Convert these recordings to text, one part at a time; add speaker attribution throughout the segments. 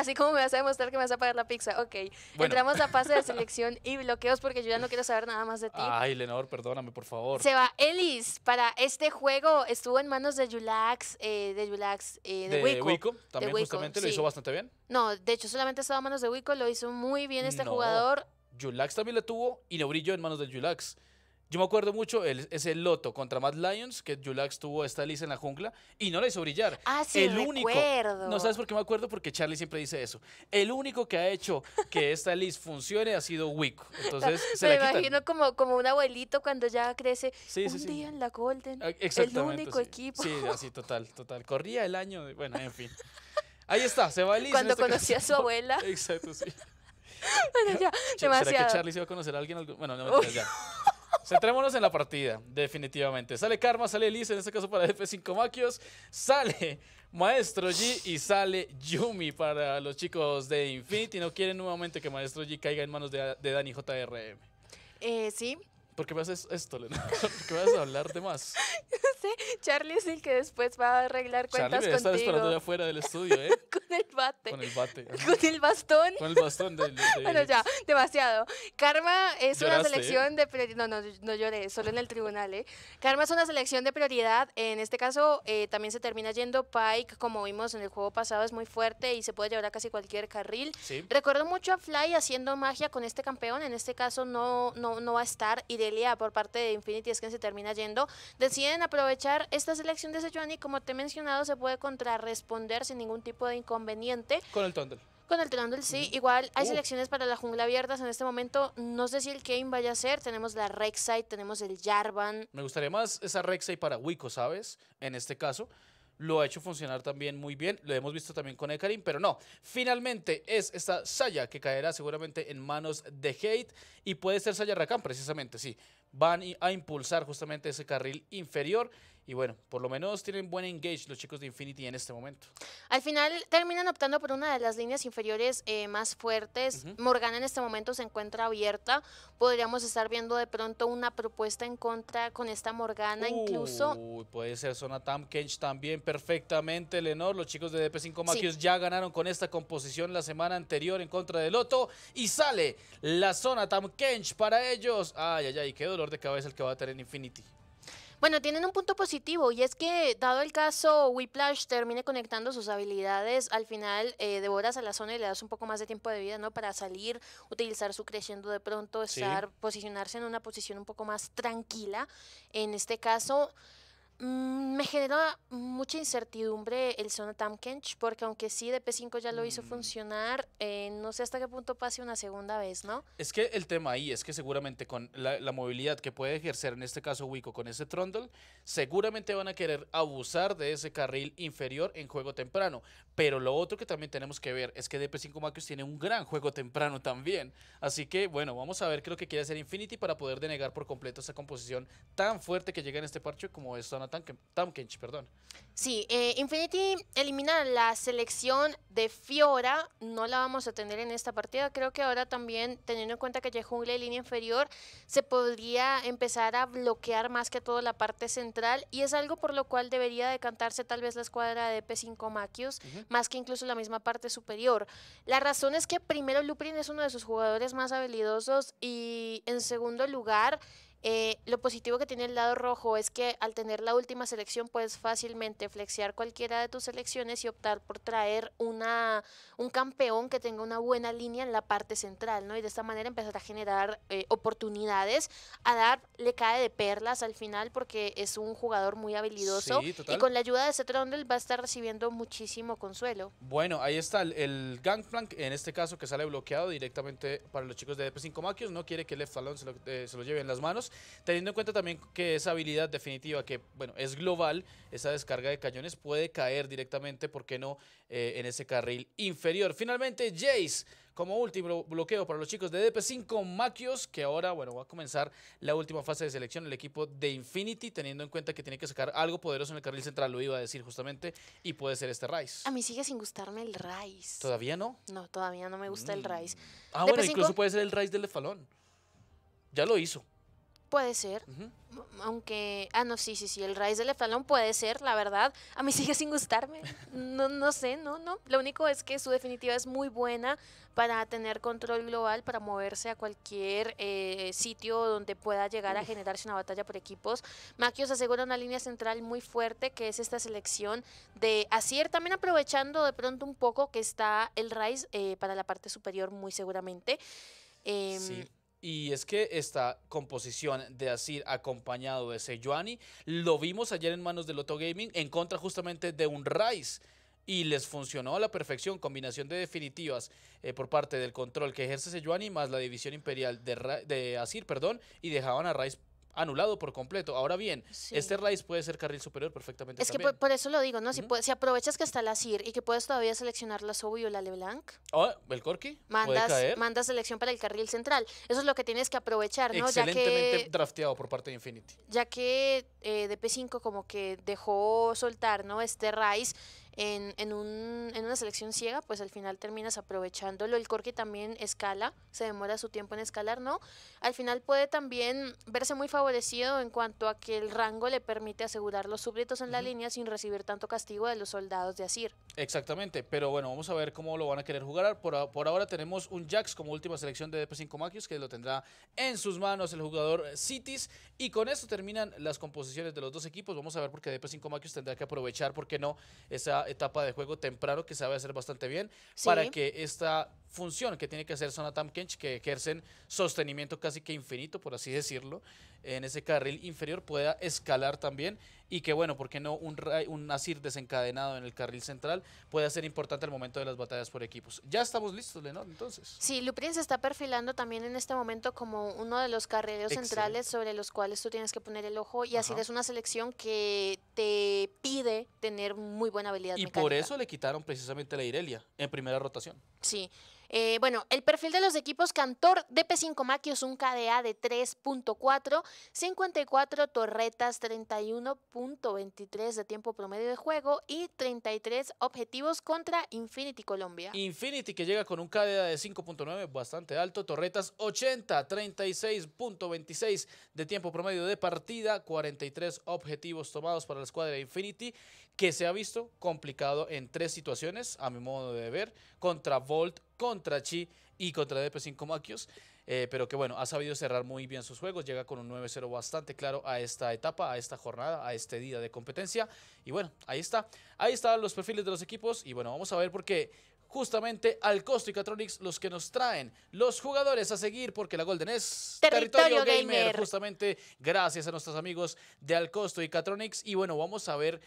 Speaker 1: así como me vas a demostrar que me vas a pagar la pizza. Ok, entramos a fase de selección y bloqueos porque yo ya no quiero saber nada más de ti. Ay,
Speaker 2: Lenor, perdóname, por favor. Se
Speaker 1: va Ellis para este juego. Estuvo en manos de Yulax, eh, de Yulax, eh, de, de Wico. También justamente lo hizo bastante bien. No, de hecho solamente estaba en manos de Wico, lo hizo muy bien este jugador.
Speaker 2: Yulax también lo tuvo y brilló en manos de Yulax. Yo me acuerdo mucho, el, ese Loto contra Mad Lions, que Julax tuvo esta Liz en la jungla y no la hizo brillar. Ah, sí, el único. No sabes por qué me acuerdo, porque Charlie siempre dice eso. El único que ha hecho que esta Liz funcione ha sido Wick. Entonces, se me imagino
Speaker 1: como, como un abuelito cuando ya crece. un día en la Golden. Ah, el único equipo. Sí,
Speaker 2: así, total, total. Corría el año, bueno, en fin. Ahí está, se va Liz. Cuando este conocía a su abuela.
Speaker 1: Exacto, sí. bueno, ya, demasiado. ¿Será que Charlie
Speaker 2: se va a conocer a alguien? Bueno, no, ya. Centrémonos en la partida, definitivamente. Sale Karma, sale Elise, en este caso para F5 Maquios. Sale Maestro G y sale Yumi para los chicos de Infinity. No quieren nuevamente que Maestro G caiga en manos de, de Dani JRM. Eh, sí, porque me haces esto, Lena? Porque me vas a hablar de más.
Speaker 1: No sé, Charlie es el que después va a arreglar cuentas Charlie me estar esperando allá
Speaker 2: afuera del estudio, ¿eh?
Speaker 1: Con el bate. Con el
Speaker 2: bate. Con
Speaker 1: el bastón. Con el
Speaker 2: bastón De, Bueno, ya,
Speaker 1: demasiado. Karma es una ¿eh? selección de prioridad... No, no, no lloré, solo en el tribunal, ¿eh? Karma es una selección de prioridad. En este caso, eh, también se termina yendo Pike, como vimos en el juego pasado, es muy fuerte y se puede llevar a casi cualquier carril. Sí. Recuerdo mucho a Fly haciendo magia con este campeón. En este caso, no, no, no va a estar y de por parte de Infinity es quien se termina yendo, deciden aprovechar esta selección de Sejuani, como te he mencionado, se puede contrarresponder sin ningún tipo de inconveniente. Con el Tondel. Con el Trundle, sí. Igual hay selecciones para la jungla abiertas en este momento. No sé si el Kane vaya a ser. Tenemos la Rek'Sai, tenemos el Jarvan.
Speaker 2: Me gustaría más esa Rek'Sai para Wico, ¿sabes? En este caso lo ha hecho funcionar también muy bien. Lo hemos visto también con Ekarim, pero no. Finalmente es esta Saya que caerá seguramente en manos de Hate y puede ser Saya Rakan precisamente, sí. Van a impulsar justamente ese carril inferior y bueno, por lo menos tienen buen engage los chicos de Infinity en este momento.
Speaker 1: Al final terminan optando por una de las líneas inferiores eh, más fuertes. Morgana en este momento se encuentra abierta. Podríamos estar viendo de pronto una propuesta en contra con esta Morgana incluso.
Speaker 2: Uy, puede ser zona Tam Kench también perfectamente, Lenor. Los chicos de DP5 Maquios ya ganaron con esta composición la semana anterior en contra de Loto. Y sale la zona Tam Kench para ellos. Ay, ay, ay, qué dolor de cabeza el que va a tener Infinity.
Speaker 1: Bueno, tienen un punto positivo y es que, dado el caso, Whiplash termine conectando sus habilidades, al final eh, devoras a la zona y le das un poco más de tiempo de vida, ¿no? Para salir, utilizar su creciendo de pronto, estar, posicionarse en una posición un poco más tranquila. En este caso, Mm, me generó mucha incertidumbre el Zona Tamkench, porque aunque sí, DP5 ya lo hizo mm. funcionar, eh, no sé hasta qué punto pase una segunda vez, ¿no?
Speaker 2: Es que el tema ahí es que seguramente con la, movilidad que puede ejercer en este caso Wico con ese Trundle, seguramente van a querer abusar de ese carril inferior en juego temprano. Pero lo otro que también tenemos que ver es que DP5 macus tiene un gran juego temprano también. Así que, bueno, vamos a ver qué es lo que quiere hacer Infinity para poder denegar por completo esa composición tan fuerte que llega en este parche como es Zona Tankench, perdón.
Speaker 1: Sí, eh, Infinity elimina la selección de Fiora, no la vamos a tener en esta partida, creo que ahora también teniendo en cuenta que ya jungla y línea inferior, se podría empezar a bloquear más que todo la parte central y es algo por lo cual debería decantarse tal vez la escuadra de P5 Macius, más que incluso la misma parte superior. La razón es que primero Luprin es uno de sus jugadores más habilidosos y en segundo lugar... Eh, lo positivo que tiene el lado rojo es que al tener la última selección puedes fácilmente flexear cualquiera de tus selecciones y optar por traer una, un campeón que tenga una buena línea en la parte central, ¿no? Y de esta manera empezar a generar eh, oportunidades. A dar le cae de perlas al final porque es un jugador muy habilidoso y con la ayuda de Seth va a estar recibiendo muchísimo consuelo.
Speaker 2: Bueno, ahí está el, Gangplank, en este caso que sale bloqueado directamente para los chicos de DP5 no quiere que Left Alone se lo, eh, se lo lleve en las manos teniendo en cuenta también que esa habilidad definitiva, que bueno, es global, esa descarga de cañones puede caer directamente, ¿por qué no?, eh, en ese carril inferior. Finalmente, Jace, como último bloqueo para los chicos de DP5, Machios, que ahora, bueno, va a comenzar la última fase de selección, el equipo de Infinity, teniendo en cuenta que tiene que sacar algo poderoso en el carril central, lo iba a decir justamente, y puede ser este Rice.
Speaker 1: A mí sigue sin gustarme el Rice. ¿Todavía no? No, todavía no me gusta el mm. Rice. Ah, bueno, incluso
Speaker 2: puede ser el Rice del Lefalón. Ya lo hizo.
Speaker 1: Puede ser. Aunque. Ah, no, sí, sí, sí. El raíz del eftalón puede ser, la verdad. A mí sigue sin gustarme. No, no sé, no, no. Lo único es que su definitiva es muy buena para tener control global, para moverse a cualquier eh, sitio donde pueda llegar a generarse una batalla por equipos. Makios asegura una línea central muy fuerte, que es esta selección de Asier, también aprovechando de pronto un poco que está el raíz eh, para la parte superior, muy seguramente. Em,
Speaker 2: y es que esta composición de Asir acompañado de Sejuani lo vimos ayer en manos de Loto Gaming en contra justamente de un Rice y les funcionó a la perfección. Combinación de definitivas eh, por parte del control que ejerce Sejuani más la división imperial de, Asir, perdón, y dejaban a Rice anulado por completo. Ahora bien, este Rice puede ser carril superior perfectamente. Es que por,
Speaker 1: eso lo digo, ¿no? si, aprovechas que está la CIR y que puedes todavía seleccionar la Sobu y la LeBlanc.
Speaker 2: Oh, el Corky. Mandas,
Speaker 1: selección para el carril central. Eso es lo que tienes que aprovechar, ¿no? Excelentemente ya que,
Speaker 2: drafteado por parte de Infinity.
Speaker 1: Ya que eh, DP5 como que dejó soltar, ¿no? Este Rice en, una selección ciega, pues al final terminas aprovechándolo. El Corki también escala, se demora su tiempo en escalar, ¿no? Al final puede también verse muy favorecido en cuanto a que el rango le permite asegurar los súbditos en la línea sin recibir tanto castigo de los soldados de Asir.
Speaker 2: Exactamente, pero bueno, vamos a ver cómo lo van a querer jugar. Por, ahora tenemos un Jax como última selección de DP5 Machius, que lo tendrá en sus manos el jugador Cities. Y con esto terminan las composiciones de los dos equipos. Vamos a ver porque DP5 Machius tendrá que aprovechar, ¿por no? Esa etapa de juego temprano que sabe hacer bastante bien para que esta función que tiene que hacer zona Kench, que ejercen sostenimiento casi que infinito, por así decirlo, en ese carril inferior, pueda escalar también y que, bueno, porque no un, un Asir desencadenado en el carril central puede ser importante al momento de las batallas por equipos? Ya estamos listos, Lenor, entonces.
Speaker 1: Sí, Luprin se está perfilando también en este momento como uno de los carriles centrales sobre los cuales tú tienes que poner el ojo y así es una selección que te pide tener muy buena habilidad. Y por eso
Speaker 2: le quitaron precisamente la Irelia en primera rotación.
Speaker 1: Sí. Eh, bueno, el perfil de los equipos Cantor DP5 Maquios, un KDA de 3.4, 54 torretas, 31.23 de tiempo promedio de juego y 33 objetivos contra Infinity Colombia.
Speaker 2: Infinity que llega con un KDA de 5.9, bastante alto, torretas 80, 36.26 de tiempo promedio de partida, 43 objetivos tomados para la escuadra de Infinity que se ha visto complicado en tres situaciones, a mi modo de ver, contra Volt contra Chi y contra DP5 maquios eh, pero que bueno, ha sabido cerrar muy bien sus juegos. Llega con un 9-0 bastante claro a esta etapa, a esta jornada, a este día de competencia. Y bueno, ahí está. Ahí están los perfiles de los equipos. Y bueno, vamos a ver por qué, justamente al y Catronics los que nos traen los jugadores a seguir porque la Golden es territorio, gamer, justamente gracias a nuestros amigos de Alcosto y Catronics y bueno vamos a ver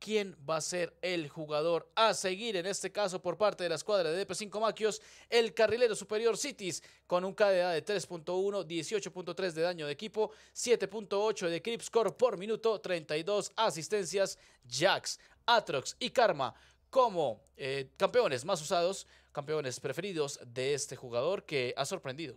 Speaker 2: quién va a ser el jugador a seguir, en este caso por parte de la escuadra de DP5 Maquios, el carrilero superior Cities, con un KDA de 3.1, 18.3 de daño de equipo, 7.8 de creep score por minuto, 32 asistencias, Jax, Atrox y Karma como eh, campeones más usados, campeones preferidos de este jugador que ha sorprendido.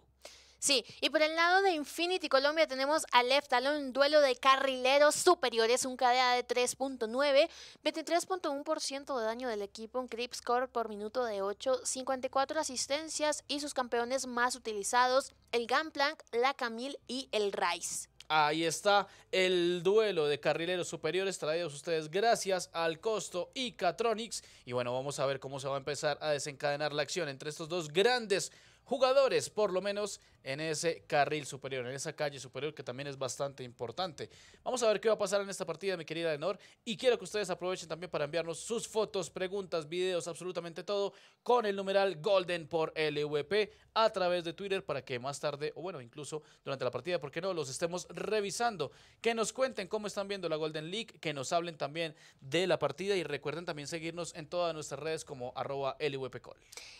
Speaker 1: Sí, y por el lado de Infinity Colombia tenemos a Alone, un duelo de carrileros superiores, un KDA de 3.9, 23.1% de daño del equipo, un creep score por minuto de 8, 54 asistencias y sus campeones más utilizados, el Gunplank, la Camille y el Rice.
Speaker 2: Ahí está el duelo de carrileros superiores traídos ustedes gracias al costo y Catronics. Y bueno, vamos a ver cómo se va a empezar a desencadenar la acción entre estos dos grandes jugadores, por lo menos en ese carril superior, en esa calle superior que también es bastante importante. Vamos a ver qué va a pasar en esta partida, mi querida Lenor, y quiero que ustedes aprovechen también para enviarnos sus fotos, preguntas, videos, absolutamente todo con el numeral Golden por LVP a través de Twitter para que más tarde, o bueno, incluso durante la partida, porque no?, los estemos revisando. Que nos cuenten cómo están viendo la Golden League, que nos hablen también de la partida y recuerden también seguirnos en todas nuestras redes como arroba call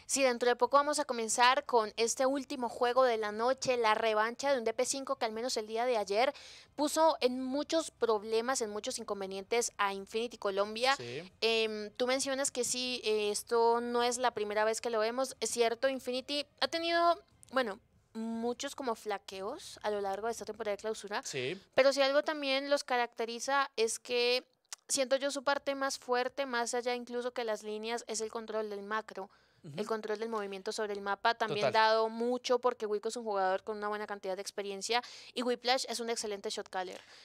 Speaker 1: Sí, dentro de poco vamos a comenzar con este último juego de la noche, la revancha de un DP5 que al menos el día de ayer puso en muchos problemas, en muchos inconvenientes a Infinity Colombia. Em, tú mencionas que sí, eh, esto no es la primera vez que lo vemos. Es cierto, Infinity ha tenido, bueno, muchos como flaqueos a lo largo de esta temporada de clausura. Pero si algo también los caracteriza es que siento yo su parte más fuerte, más allá incluso que las líneas, es el control del macro. El control del movimiento sobre el mapa también dado mucho porque Wico es un jugador con una buena cantidad de experiencia y Whiplash es un excelente shot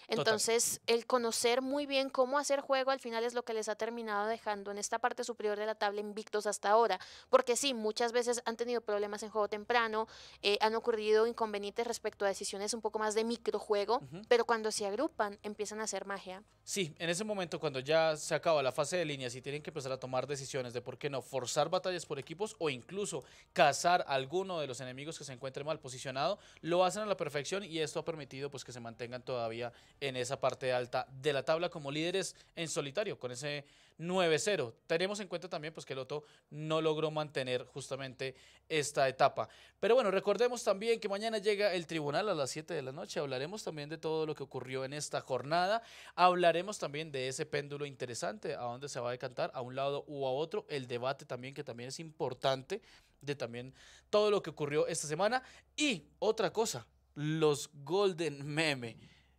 Speaker 2: Entonces,
Speaker 1: el conocer muy bien cómo hacer juego al final es lo que les ha terminado dejando en esta parte superior de la tabla invictos hasta ahora. Porque sí, muchas veces han tenido problemas en juego temprano, eh, han ocurrido inconvenientes respecto a decisiones un poco más de microjuego, pero cuando se agrupan empiezan a hacer magia.
Speaker 2: Sí, en ese momento cuando ya se acaba la fase de líneas y tienen que empezar a tomar decisiones de por qué no forzar batallas por equipo equipos o incluso cazar alguno de los enemigos que se encuentren mal posicionado, lo hacen a la perfección y esto ha permitido pues que se mantengan todavía en esa parte alta de la tabla como líderes en solitario con ese 9-0. Tenemos en cuenta también pues, que Loto no logró mantener justamente esta etapa. Pero bueno, recordemos también que mañana llega el tribunal a las 7 de la noche. Hablaremos también de todo lo que ocurrió en esta jornada. Hablaremos también de ese péndulo interesante, a dónde se va a decantar, a un lado u a otro. El debate también, que también es importante, de también todo lo que ocurrió esta semana. Y otra cosa, los Golden Meme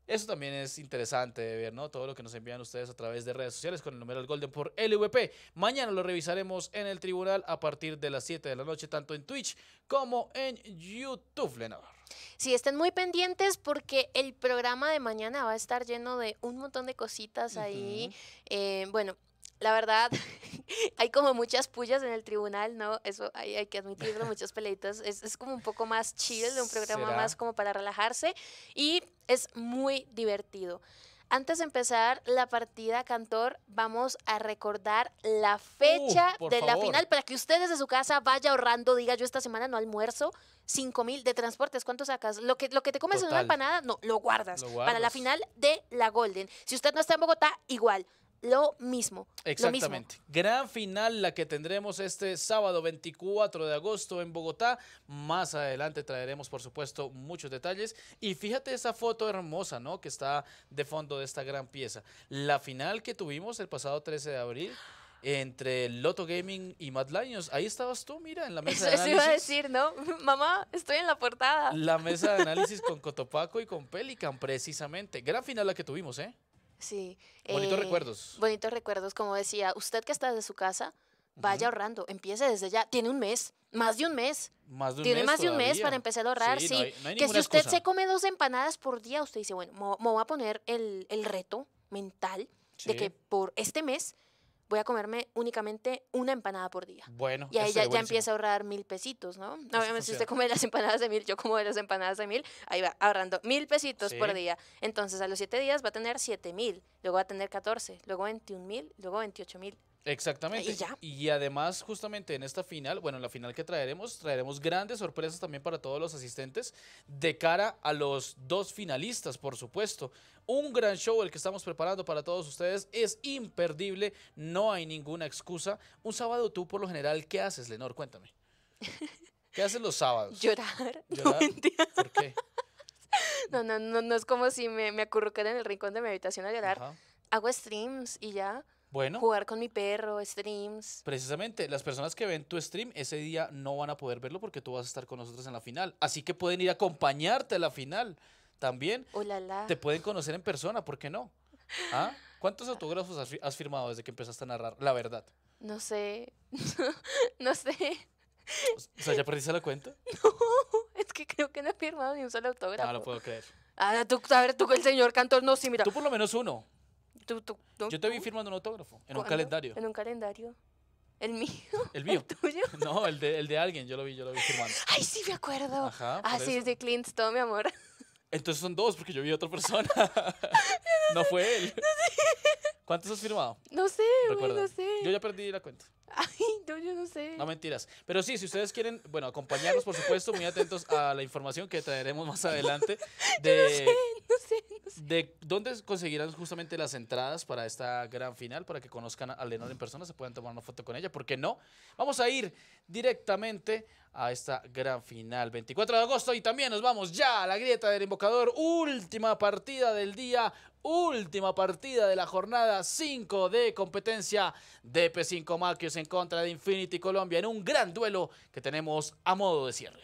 Speaker 2: eso también es interesante de ver, ¿no? Todo lo que nos envían ustedes a través de redes sociales con el número del Golden por LVP. Mañana lo revisaremos en el tribunal a partir de las 7 de la noche, tanto en Twitch como en YouTube, Lenor.
Speaker 1: Sí, estén muy pendientes porque el programa de mañana va a estar lleno de un montón de cositas ahí. Eh, bueno, la verdad, hay como muchas pullas en el tribunal, ¿no? Eso hay, que admitirlo, muchas peleitas. Es, como un poco más chill, un programa más como para relajarse y es muy divertido. Antes de empezar la partida, Cantor, vamos a recordar la fecha uh, de la final para que ustedes de su casa vaya ahorrando, diga yo esta semana no almuerzo, 5 mil de transportes, ¿cuánto sacas? Lo que, lo que te comes en una empanada, no, lo guardas, para la final de la Golden. Si usted no está en Bogotá, igual lo mismo. Exactamente.
Speaker 2: Gran final la que tendremos este sábado 24 de agosto en Bogotá. Más adelante traeremos, por supuesto, muchos detalles. Y fíjate esa foto hermosa, ¿no? Que está de fondo de esta gran pieza. La final que tuvimos el pasado 13 de abril entre Loto Gaming y Mad Lions. Ahí estabas tú, mira, en la mesa de análisis. Eso iba a
Speaker 1: decir, ¿no? Mamá, estoy en la portada. La mesa de
Speaker 2: análisis con Cotopaco y con Pelican, precisamente. Gran final la que tuvimos, ¿eh?
Speaker 1: Sí. Bonitos eh, recuerdos. Bonitos recuerdos, como decía, usted que está de su casa, vaya ahorrando, empiece desde ya, tiene un mes, más de un mes.
Speaker 2: Más de un tiene más de un mes para empezar a ahorrar, sí. que si usted se
Speaker 1: come dos empanadas por día, usted dice, bueno, me voy a poner el, el reto mental de que por este mes voy a comerme únicamente una empanada por día.
Speaker 2: Bueno, y ahí ya, empieza
Speaker 1: a ahorrar mil pesitos, ¿no? Obviamente, si usted come las empanadas de mil, yo como de las empanadas de mil, ahí va ahorrando mil pesitos por día. Entonces, a los siete días va a tener siete mil, luego va a tener catorce, luego veintiún mil, luego veintiocho mil.
Speaker 2: Exactamente. Y, además, justamente en esta final, bueno, en la final que traeremos, traeremos grandes sorpresas también para todos los asistentes de cara a los dos finalistas, por supuesto. Un gran show el que estamos preparando para todos ustedes. Es imperdible, no hay ninguna excusa. Un sábado tú, por lo general, ¿qué haces, Lenor? Cuéntame. ¿Qué haces los sábados? Llorar. No, ¿Por qué?
Speaker 1: No, no, no, es como si me, me en el rincón de mi habitación a llorar. Hago streams y ya. Bueno. Jugar con mi perro, streams.
Speaker 2: Precisamente, las personas que ven tu stream ese día no van a poder verlo porque tú vas a estar con nosotros en la final. Así que pueden ir a acompañarte a la final también.
Speaker 1: Hola, Te
Speaker 2: pueden conocer en persona, ¿por qué no? ¿Ah? ¿Cuántos autógrafos has, firmado desde que empezaste a narrar? La verdad.
Speaker 1: No sé. no sé.
Speaker 2: O sea, ¿ya perdiste la cuenta?
Speaker 1: No, es que creo que no he firmado ni un solo autógrafo. No lo puedo creer. Ah, tú, a ver, tú, el señor Cantor, no, sí, mira. Tú por lo
Speaker 2: menos uno. Yo te vi firmando un autógrafo en un calendario. En
Speaker 1: un calendario. ¿El mío? ¿El
Speaker 2: mío? tuyo? No, el de, el de alguien, yo lo vi, yo lo vi firmando.
Speaker 1: ¡Ay, sí, me acuerdo!
Speaker 2: Ajá. Ah, sí, es
Speaker 1: de Clint todo mi amor.
Speaker 2: Entonces son dos, porque yo vi a otra persona. no fue él. ¿Cuántos has firmado? No sé, güey, no sé. Yo ya perdí la cuenta. Ay, no, yo no sé. No mentiras. Pero sí, si ustedes quieren, bueno, acompañarnos, por supuesto, muy atentos a la información que traeremos más adelante. De, no sé, no sé, de dónde conseguirán justamente las entradas para esta gran final, para que conozcan a Lenore en persona, se puedan tomar una foto con ella, ¿por qué no? Vamos a ir directamente a esta gran final, 24 de agosto, y también nos vamos ya a la grieta del invocador, última partida del día, última partida de la jornada 5 de competencia de P5 Maquios en contra de Infinity Colombia en un gran duelo que tenemos a modo de cierre.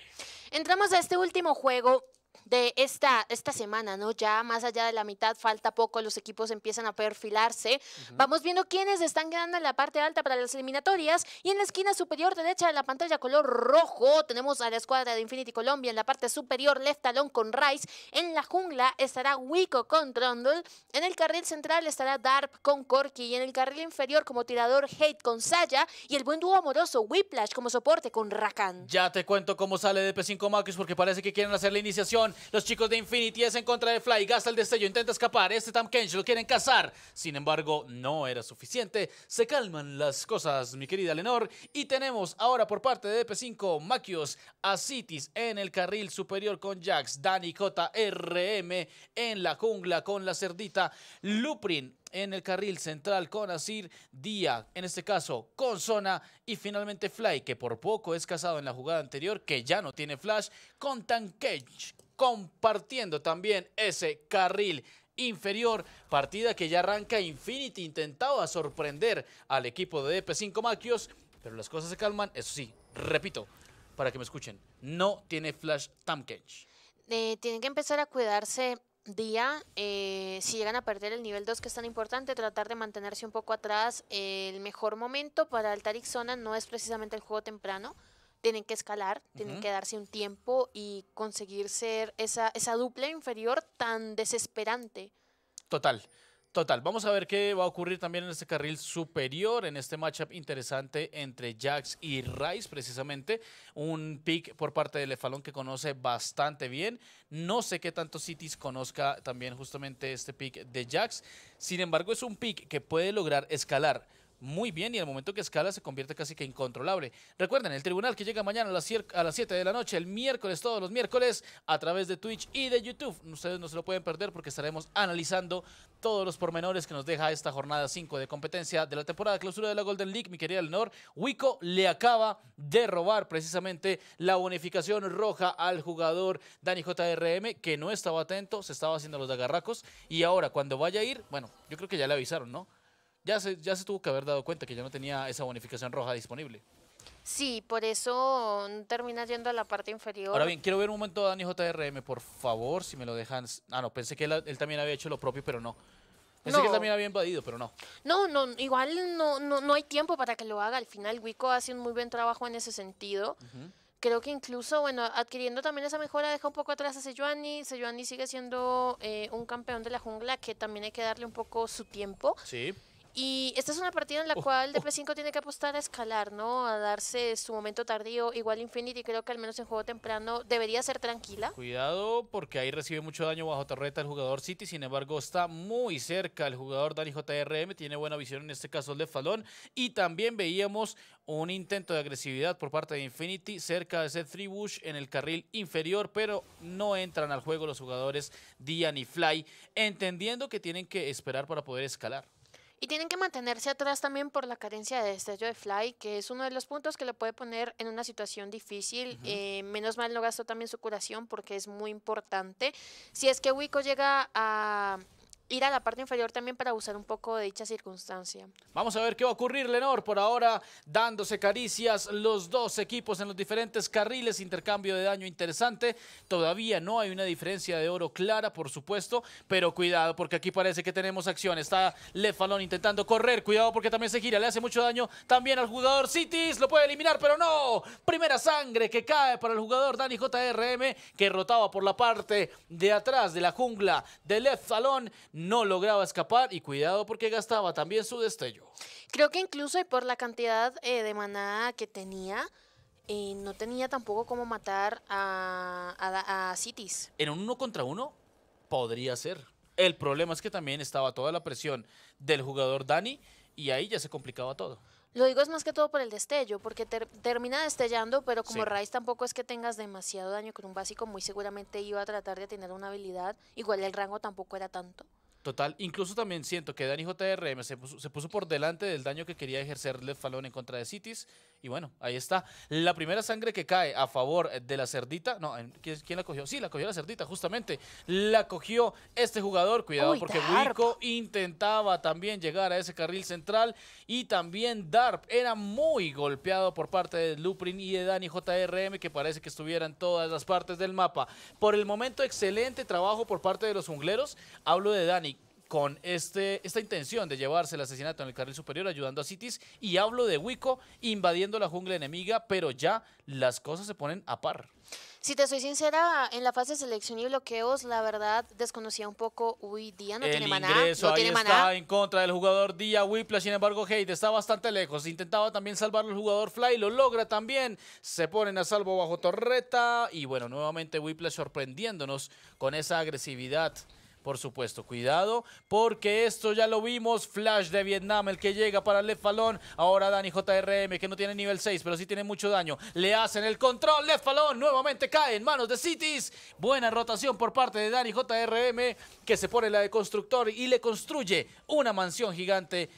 Speaker 1: Entramos a este último juego de esta, esta semana, ¿no? Ya más allá de la mitad, falta poco, los equipos empiezan a perfilarse. Vamos viendo quiénes están ganando en la parte alta para las eliminatorias. Y en la esquina superior derecha de la pantalla color rojo tenemos a la escuadra de Infinity Colombia. En la parte superior, Left Leftalón con Rice. En la jungla estará Wico con Trundle. En el carril central estará Darp con Corky. Y en el carril inferior, como tirador, Hate con Saya. Y el buen dúo amoroso, Whiplash como soporte con Rakan.
Speaker 2: Ya te cuento cómo sale de p 5 Max porque parece que quieren hacer la iniciación. Los chicos de Infinity es en contra de Fly. Gasta el destello, intenta escapar. Este Tam Kench lo quieren cazar. Sin embargo, no era suficiente. Se calman las cosas, mi querida Lenor. Y tenemos ahora por parte de DP5 maquios a Cities en el carril superior con Jax. Dani RM en la jungla con la cerdita. Luprin en el carril central con Asir, Día en este caso con Zona y finalmente Fly, que por poco es casado en la jugada anterior, que ya no tiene flash, con Tankench compartiendo también ese carril inferior, partida que ya arranca Infinity, intentaba sorprender al equipo de DP5 Maquios, pero las cosas se calman, eso sí, repito, para que me escuchen, no tiene Flash Tamkench.
Speaker 1: Eh, tienen que empezar a cuidarse día, eh, si llegan a perder el nivel 2 que es tan importante, tratar de mantenerse un poco atrás. el mejor momento para el zona no es precisamente el juego temprano, tienen que escalar, tienen que darse un tiempo y conseguir ser esa, dupla inferior tan desesperante.
Speaker 2: Total. Total, vamos a ver qué va a ocurrir también en este carril superior, en este matchup interesante entre Jax y Rice, precisamente. Un pick por parte del Lefalón que conoce bastante bien. No sé qué tanto Cities conozca también justamente este pick de Jax. Sin embargo, es un pick que puede lograr escalar muy bien y al momento que escala se convierte casi que incontrolable. Recuerden, el tribunal que llega mañana a las, a las 7 de la noche, el miércoles, todos los miércoles, a través de Twitch y de YouTube. Ustedes no se lo pueden perder porque estaremos analizando todos los pormenores que nos deja esta jornada 5 de competencia de la temporada de clausura de la Golden League. Mi querida Leonor, Wico le acaba de robar precisamente la bonificación roja al jugador Dani JRM, que no estaba atento, se estaba haciendo los agarracos. Y ahora, cuando vaya a ir, bueno, yo creo que ya le avisaron, ¿no? ya se, ya se tuvo que haber dado cuenta que ya no tenía esa bonificación roja disponible.
Speaker 1: Sí, por eso termina yendo a la parte inferior. Ahora bien,
Speaker 2: quiero ver un momento a Dani JRM, por favor, si me lo dejan. Ah, no, pensé que él, también había hecho lo propio, pero no. Pensé que él también había invadido, pero no.
Speaker 1: No, no, igual no, no, no hay tiempo para que lo haga. Al final, Wico hace un muy buen trabajo en ese sentido. Creo que incluso, bueno, adquiriendo también esa mejora, deja un poco atrás a Sejuani. Sejuani sigue siendo eh, un campeón de la jungla que también hay que darle un poco su tiempo. Sí. Y esta es una partida en la cual DP5 tiene que apostar a escalar, ¿no? A darse su momento tardío. Igual Infinity creo que al menos en juego temprano debería ser tranquila.
Speaker 2: Cuidado porque ahí recibe mucho daño bajo torreta el jugador City. Sin embargo, está muy cerca el jugador Dani JRM. Tiene buena visión en este caso el de Falón. Y también veíamos un intento de agresividad por parte de Infinity cerca de ese 3 Bush en el carril inferior. Pero no entran al juego los jugadores Dian y Fly. Entendiendo que tienen que esperar para poder escalar.
Speaker 1: Y tienen que mantenerse atrás también por la carencia de destello de Fly, que es uno de los puntos que le puede poner en una situación difícil. Eh, menos mal no gastó también su curación porque es muy importante. Si es que Wico llega a ir a la parte inferior también para usar un poco de dicha circunstancia.
Speaker 2: Vamos a ver qué va a ocurrir, Lenor. Por ahora, dándose caricias los dos equipos en los diferentes carriles. Intercambio de daño interesante. Todavía no hay una diferencia de oro clara, por supuesto. Pero cuidado, porque aquí parece que tenemos acción. Está Lefalón intentando correr. Cuidado, porque también se gira. Le hace mucho daño también al jugador Citis. Lo puede eliminar, pero no. Primera sangre que cae para el jugador Dani JRM, que rotaba por la parte de atrás de la jungla de Lefalón no lograba escapar y cuidado porque gastaba también su destello.
Speaker 1: Creo que incluso y por la cantidad eh, de manada que tenía, eh, no tenía tampoco cómo matar a, a, Cities.
Speaker 2: En un uno contra uno podría ser. El problema es que también estaba toda la presión del jugador Dani y ahí ya se complicaba todo.
Speaker 1: Lo digo es más que todo por el destello, porque termina destellando, pero como raíz tampoco es que tengas demasiado daño con un básico, muy seguramente iba a tratar de tener una habilidad, igual el rango tampoco era tanto.
Speaker 2: Total, incluso también siento que Dani JRM se puso, se puso por delante del daño que quería ejercer falón en contra de Cities y bueno, ahí está. La primera sangre que cae a favor de la cerdita. No, ¿quién la cogió? Sí, la cogió la cerdita, justamente. La cogió este jugador. Cuidado porque Wico intentaba también llegar a ese carril central. Y también Darp era muy golpeado por parte de Luprin y de Dani JRM, que parece que estuviera en todas las partes del mapa. Por el momento, excelente trabajo por parte de los jungleros. Hablo de Dani con este, esta intención de llevarse el asesinato en el carril superior, ayudando a Citis. Y hablo de Wico invadiendo la jungla enemiga, pero ya las cosas se ponen a par.
Speaker 1: Si te soy sincera, en la fase de selección y bloqueos, la verdad, desconocía un poco. Uy, Día no tiene maná. ahí está
Speaker 2: en contra del jugador Día Whipple. Sin embargo, Hate está bastante lejos. Intentaba también salvarlo el jugador Fly, lo logra también. Se ponen a salvo bajo torreta. Y bueno, nuevamente Whipple sorprendiéndonos con esa agresividad por supuesto. Cuidado, porque esto ya lo vimos. Flash de Vietnam, el que llega para Lefalón. Ahora Dani JRM, que no tiene nivel 6, pero sí tiene mucho daño. Le hacen el control. Lefalón nuevamente cae en manos de Cities. Buena rotación por parte de Dani JRM, que se pone la de constructor y le construye una mansión gigante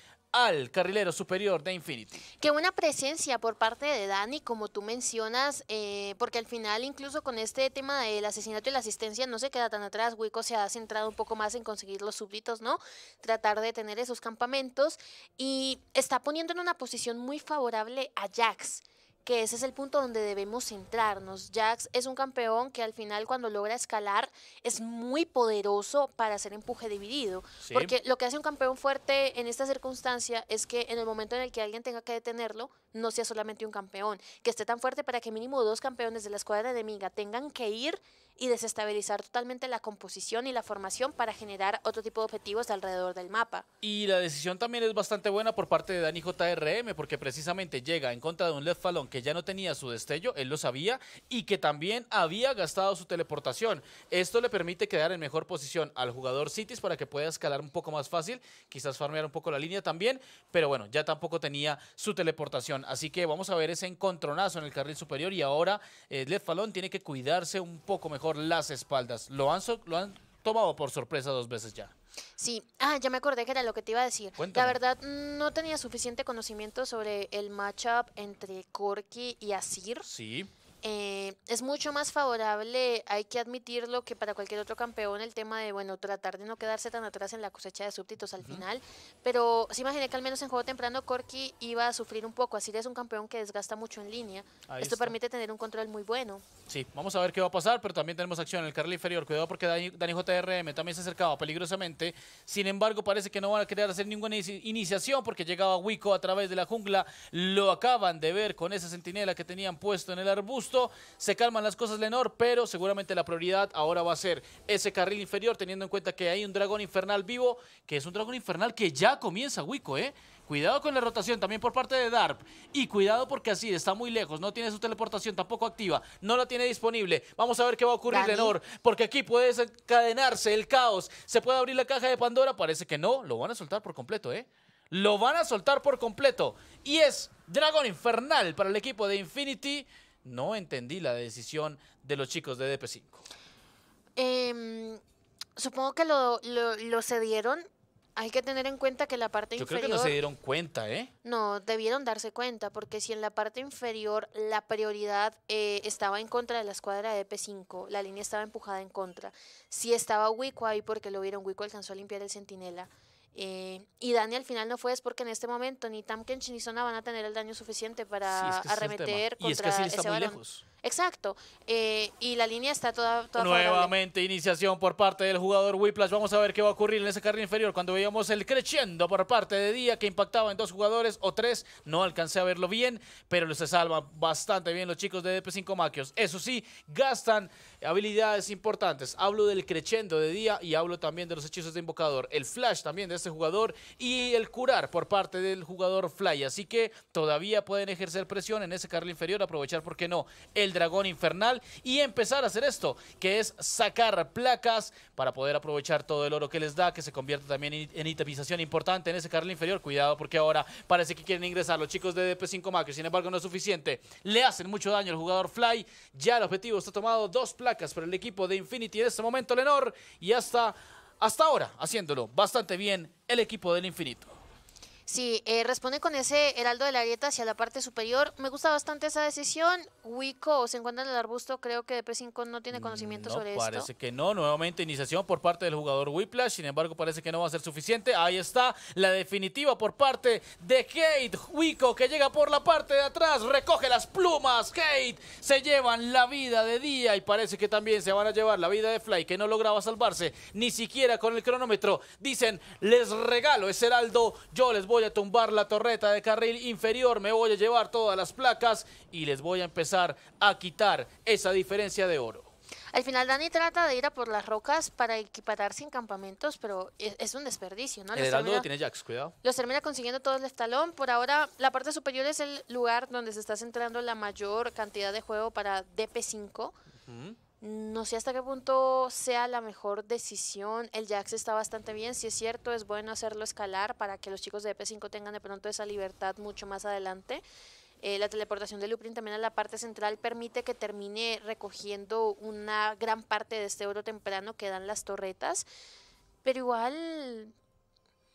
Speaker 2: al carrilero superior de Infinity.
Speaker 1: Qué buena presencia por parte de Dani, como tú mencionas, eh, porque al final incluso con este tema del asesinato y la asistencia no se queda tan atrás, Wico se ha centrado un poco más en conseguir los súbditos, ¿no? Tratar de tener esos campamentos y está poniendo en una posición muy favorable a Jax que ese es el punto donde debemos centrarnos. Jax es un campeón que al final cuando logra escalar es muy poderoso para hacer empuje dividido, porque lo que hace un campeón fuerte en esta circunstancia es que en el momento en el que alguien tenga que detenerlo, no sea solamente un campeón, que esté tan fuerte para que mínimo dos campeones de la escuadra enemiga tengan que ir y desestabilizar totalmente la composición y la formación para generar otro tipo de objetivos alrededor del mapa.
Speaker 2: Y la decisión también es bastante buena por parte de Dani JRM, porque precisamente llega en contra de un Left Falon que ya no tenía su destello, él lo sabía, y que también había gastado su teleportación. Esto le permite quedar en mejor posición al jugador Cities para que pueda escalar un poco más fácil, quizás farmear un poco la línea también, pero bueno, ya tampoco tenía su teleportación. Así que vamos a ver ese encontronazo en el carril superior y ahora el eh, Left tiene que cuidarse un poco mejor por las espaldas. Lo han, tomado por sorpresa dos veces ya.
Speaker 1: Sí, ah, ya me acordé que era lo que te iba a decir. La verdad, no tenía suficiente conocimiento sobre el matchup entre Corky y Asir. Sí. Eh, es mucho más favorable, hay que admitirlo, que para cualquier otro campeón el tema de, bueno, tratar de no quedarse tan atrás en la cosecha de súbditos al final. Pero se imaginé que al menos en juego temprano Corky iba a sufrir un poco. Así es un campeón que desgasta mucho en línea. Esto permite tener un control muy bueno.
Speaker 2: Sí, vamos a ver qué va a pasar, pero también tenemos acción en el carril inferior. Cuidado porque Dani, Dani JRM también se acercaba peligrosamente. Sin embargo, parece que no van a querer hacer ninguna iniciación porque llegaba Wico a través de la jungla. Lo acaban de ver con esa sentinela que tenían puesto en el arbusto se calman las cosas Lenor, pero seguramente la prioridad ahora va a ser ese carril inferior, teniendo en cuenta que hay un dragón infernal vivo, que es un dragón infernal que ya comienza Wico, ¿eh? Cuidado con la rotación también por parte de DARP. Y cuidado porque así está muy lejos. No tiene su teleportación tampoco activa. No la tiene disponible. Vamos a ver qué va a ocurrir, Lenor. Porque aquí puede desencadenarse el caos. ¿Se puede abrir la caja de Pandora? Parece que no. Lo van a soltar por completo, ¿eh? Lo van a soltar por completo. Y es dragón Infernal para el equipo de Infinity no entendí la decisión de los chicos de DP5.
Speaker 1: Em, supongo que lo, lo, se cedieron hay que tener en cuenta que la parte inferior. Yo creo que no se dieron
Speaker 2: cuenta, ¿eh?
Speaker 1: No, debieron darse cuenta, porque si en la parte inferior la prioridad eh, estaba en contra de la escuadra de dp 5 la línea estaba empujada en contra. Si estaba Wico ahí, porque lo vieron, Wico alcanzó a limpiar el centinela. Eh, y Dani al final no fue, es porque en este momento ni Tamkench ni Sona van a tener el daño suficiente para arremeter contra ese balón. Exacto. Eh, y la línea está toda, Nuevamente
Speaker 2: iniciación por parte del jugador Whiplash. Vamos a ver qué va a ocurrir en ese carril inferior. Cuando veíamos el creciendo por parte de Día que impactaba en dos jugadores o tres, no alcancé a verlo bien, pero se salvan bastante bien los chicos de DP5 Maquios. Eso sí, gastan habilidades importantes. Hablo del creciendo de Día y hablo también de los hechizos de invocador. El flash también de este jugador y el curar por parte del jugador Fly. Así que todavía pueden ejercer presión en ese carril inferior. Aprovechar, ¿por qué no? El dragón infernal y empezar a hacer esto, que es sacar placas para poder aprovechar todo el oro que les da, que se convierte también en itemización importante en ese carril inferior. Cuidado porque ahora parece que quieren ingresar los chicos de DP5 Macro, sin embargo no es suficiente. Le hacen mucho daño al jugador Fly. Ya el objetivo está tomado, dos placas para el equipo de Infinity en este momento, Lenor, y hasta, hasta ahora haciéndolo bastante bien el equipo del infinito.
Speaker 1: Sí, eh, responde con ese heraldo de la grieta hacia la parte superior. Me gusta bastante esa decisión. Wico se encuentra en el arbusto. Creo que p 5 no tiene conocimiento sobre eso. Parece
Speaker 2: que no. Nuevamente iniciación por parte del jugador Whiplash. Sin embargo, parece que no va a ser suficiente. Ahí está la definitiva por parte de Kate. Wico que llega por la parte de atrás. Recoge las plumas. Kate se llevan la vida de día y parece que también se van a llevar la vida de Fly que no lograba salvarse ni siquiera con el cronómetro. Dicen, les regalo ese heraldo. Yo les voy voy a tumbar la torreta de carril inferior, me voy a llevar todas las placas y les voy a empezar a quitar esa diferencia de oro.
Speaker 1: Al final Dani trata de ir a por las rocas para equipararse en campamentos, pero e-, es, un desperdicio, ¿no? El termina, tiene Jax, cuidado. Los termina consiguiendo todo el estalón. Por ahora, la parte superior es el lugar donde se está centrando la mayor cantidad de juego para DP5. No sé hasta qué punto sea la mejor decisión. El Jax está bastante bien, si es cierto, es bueno hacerlo escalar para que los chicos de EP5 tengan de pronto esa libertad mucho más adelante. Eh, la teleportación de Luprin también a la parte central permite que termine recogiendo una gran parte de este oro temprano que dan las torretas. Pero igual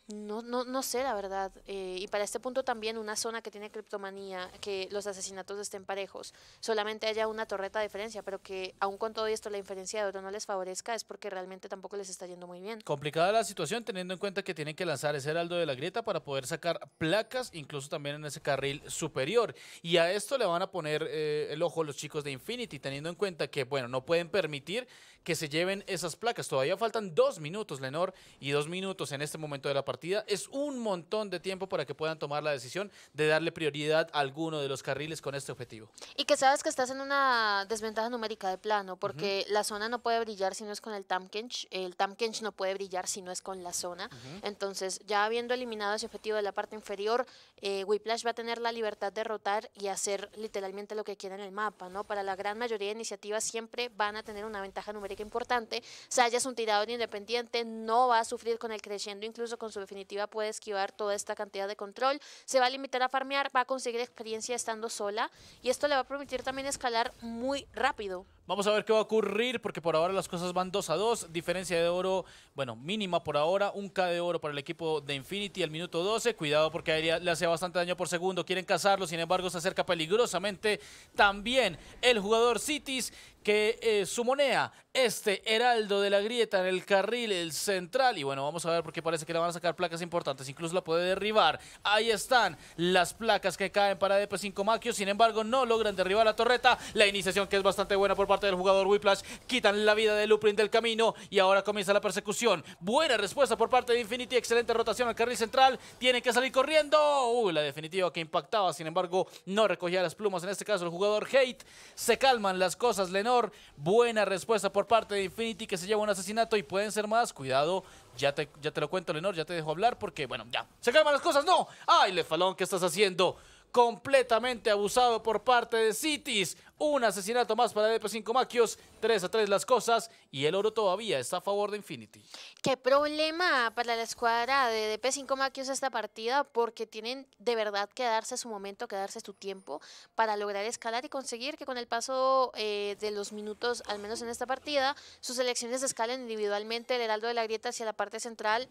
Speaker 1: no, no, no sé, la verdad. Eh, y para este punto también una zona que tiene criptomanía, que los asesinatos estén parejos, solamente haya una torreta de diferencia, pero que aun con todo esto la inferencia de oro no les favorezca, es porque realmente tampoco les está yendo muy bien.
Speaker 2: Complicada la situación teniendo en cuenta que tienen que lanzar ese heraldo de la grieta para poder sacar placas, incluso también en ese carril superior. Y a esto le van a poner eh, el ojo los chicos de Infinity, teniendo en cuenta que, bueno, no pueden permitir que se lleven esas placas. Todavía faltan dos minutos, Lenor, y dos minutos en este momento de la partida partida. Es un montón de tiempo para que puedan tomar la decisión de darle prioridad a alguno de los carriles con este objetivo.
Speaker 1: Y que sabes que estás en una desventaja numérica de plano, porque la zona no puede brillar si no es con el Tamkench, el Tamkench no puede brillar si no es con la zona. Entonces, ya habiendo eliminado ese objetivo de la parte inferior, eh, Whiplash va a tener la libertad de rotar y hacer literalmente lo que quiera en el mapa, ¿no? Para la gran mayoría de iniciativas siempre van a tener una ventaja numérica importante. se es un tirador independiente, no va a sufrir con el creciendo incluso con su definitiva puede esquivar toda esta cantidad de control. Se va a limitar a farmear, va a conseguir experiencia estando sola y esto le va a permitir también escalar muy rápido.
Speaker 2: Vamos a ver qué va a ocurrir, porque por ahora las cosas van 2 a 2. Diferencia de oro, bueno, mínima por ahora. Un K de oro para el equipo de Infinity al minuto 12. Cuidado porque ahí le hace bastante daño por segundo. Quieren cazarlo, sin embargo, se acerca peligrosamente también el jugador Cities, que eh, sumonea este heraldo de la grieta en el carril el central. Y bueno, vamos a ver porque parece que le van a sacar placas importantes. Incluso la puede derribar. Ahí están las placas que caen para DP5 Maquio. Sin embargo, no logran derribar la torreta. La iniciación que es bastante buena por parte del jugador Whiplash. Quitan la vida de Luprin del camino y ahora comienza la persecución. Buena respuesta por parte de Infinity. Excelente rotación al carril central. Tiene que salir corriendo. la definitiva que impactaba. Sin embargo, no recogía las plumas. En este caso, el jugador Hate. Se calman las cosas, Lenor. Buena respuesta por parte de Infinity que se lleva un asesinato y pueden ser más. Cuidado, ya te, ya te lo cuento, Lenor. Ya te dejo hablar porque, bueno, ya. Se calman las cosas. No. Ay, Lefalón, ¿qué estás haciendo? completamente abusado por parte de Cities. Un asesinato más para DP5 Maquios. 3 a 3 las cosas y el oro todavía está a favor de Infinity.
Speaker 1: Qué problema para la escuadra de DP5 Maquios esta partida porque tienen de verdad que darse su momento, que darse su tiempo para lograr escalar y conseguir que con el paso eh, de los minutos, al menos en esta partida, sus elecciones escalen individualmente. El heraldo de la grieta hacia la parte central.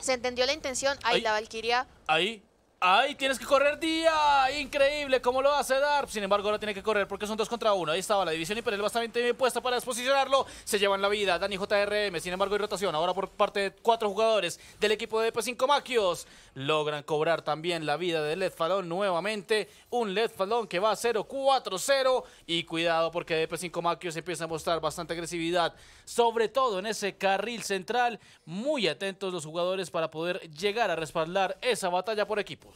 Speaker 1: Se entendió la intención. Ahí, ahí la Valquiria.
Speaker 2: Ahí Ahí tienes que correr día. Increíble cómo lo hace Darp. Sin embargo, ahora tiene que correr porque son dos contra uno. Ahí estaba la división y imperial bastante bien puesta para desposicionarlo. Se llevan la vida. Dani JRM. Sin embargo, hay rotación. Ahora por parte de cuatro jugadores del equipo de EP5 Maquios. Logran cobrar también la vida de Led Falón nuevamente. Un Led Falón que va a 0-4-0. Y cuidado porque DP5 Maquios empieza a mostrar bastante agresividad. Sobre todo en ese carril central. Muy atentos los jugadores para poder llegar a respaldar esa batalla por equipos.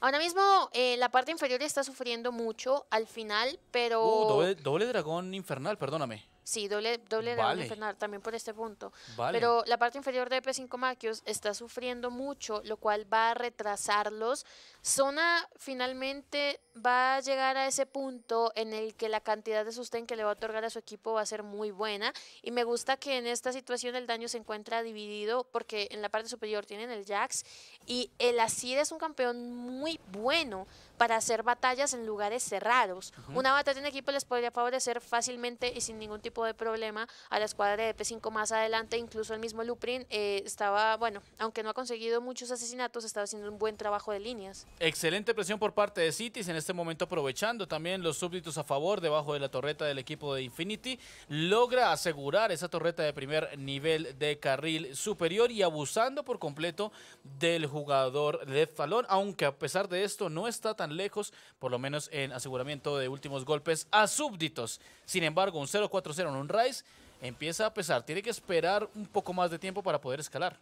Speaker 1: Ahora mismo eh, la parte inferior está sufriendo mucho al final, pero... Uh,
Speaker 2: doble dragón infernal, perdóname.
Speaker 1: Sí, doble, doble vale. también por este punto. Pero la parte inferior de P5 Machios está sufriendo mucho, lo cual va a retrasarlos. Zona finalmente va a llegar a ese punto en el que la cantidad de sustain que le va a otorgar a su equipo va a ser muy buena. Y me gusta que en esta situación el daño se encuentra dividido porque en la parte superior tienen el Jax y el Acid es un campeón muy bueno para hacer batallas en lugares cerrados. Una batalla en equipo les podría favorecer fácilmente y sin ningún tipo de problema a la escuadra de P5 más adelante. Incluso el mismo Luprin eh, estaba, bueno, aunque no ha conseguido muchos asesinatos, estaba haciendo un buen trabajo de líneas.
Speaker 2: Excelente presión por parte de Cities en este momento aprovechando también los súbditos a favor debajo de la torreta del equipo de Infinity. Logra asegurar esa torreta de primer nivel de carril superior y abusando por completo del jugador de Falón, aunque a pesar de esto no está tan lejos, por lo menos en aseguramiento de últimos golpes a súbditos. Sin embargo, un 0-4-0 en un Rice empieza a pesar. Tiene que esperar un poco más de tiempo para poder escalar.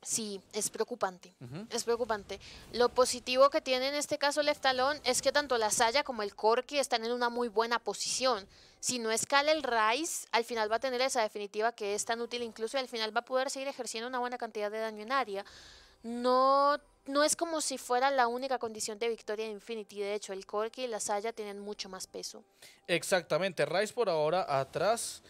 Speaker 1: Sí, es preocupante, es preocupante. Lo positivo que tiene en este caso el Eftalón es que tanto la Saya como el Corky están en una muy buena posición. Si no escala el Rice, al final va a tener esa definitiva que es tan útil incluso al final va a poder seguir ejerciendo una buena cantidad de daño en área. No no es como si fuera la única condición de victoria de Infinity. De hecho, el Corki y la Saya tienen mucho más peso.
Speaker 2: Exactamente. Rice por ahora atrás.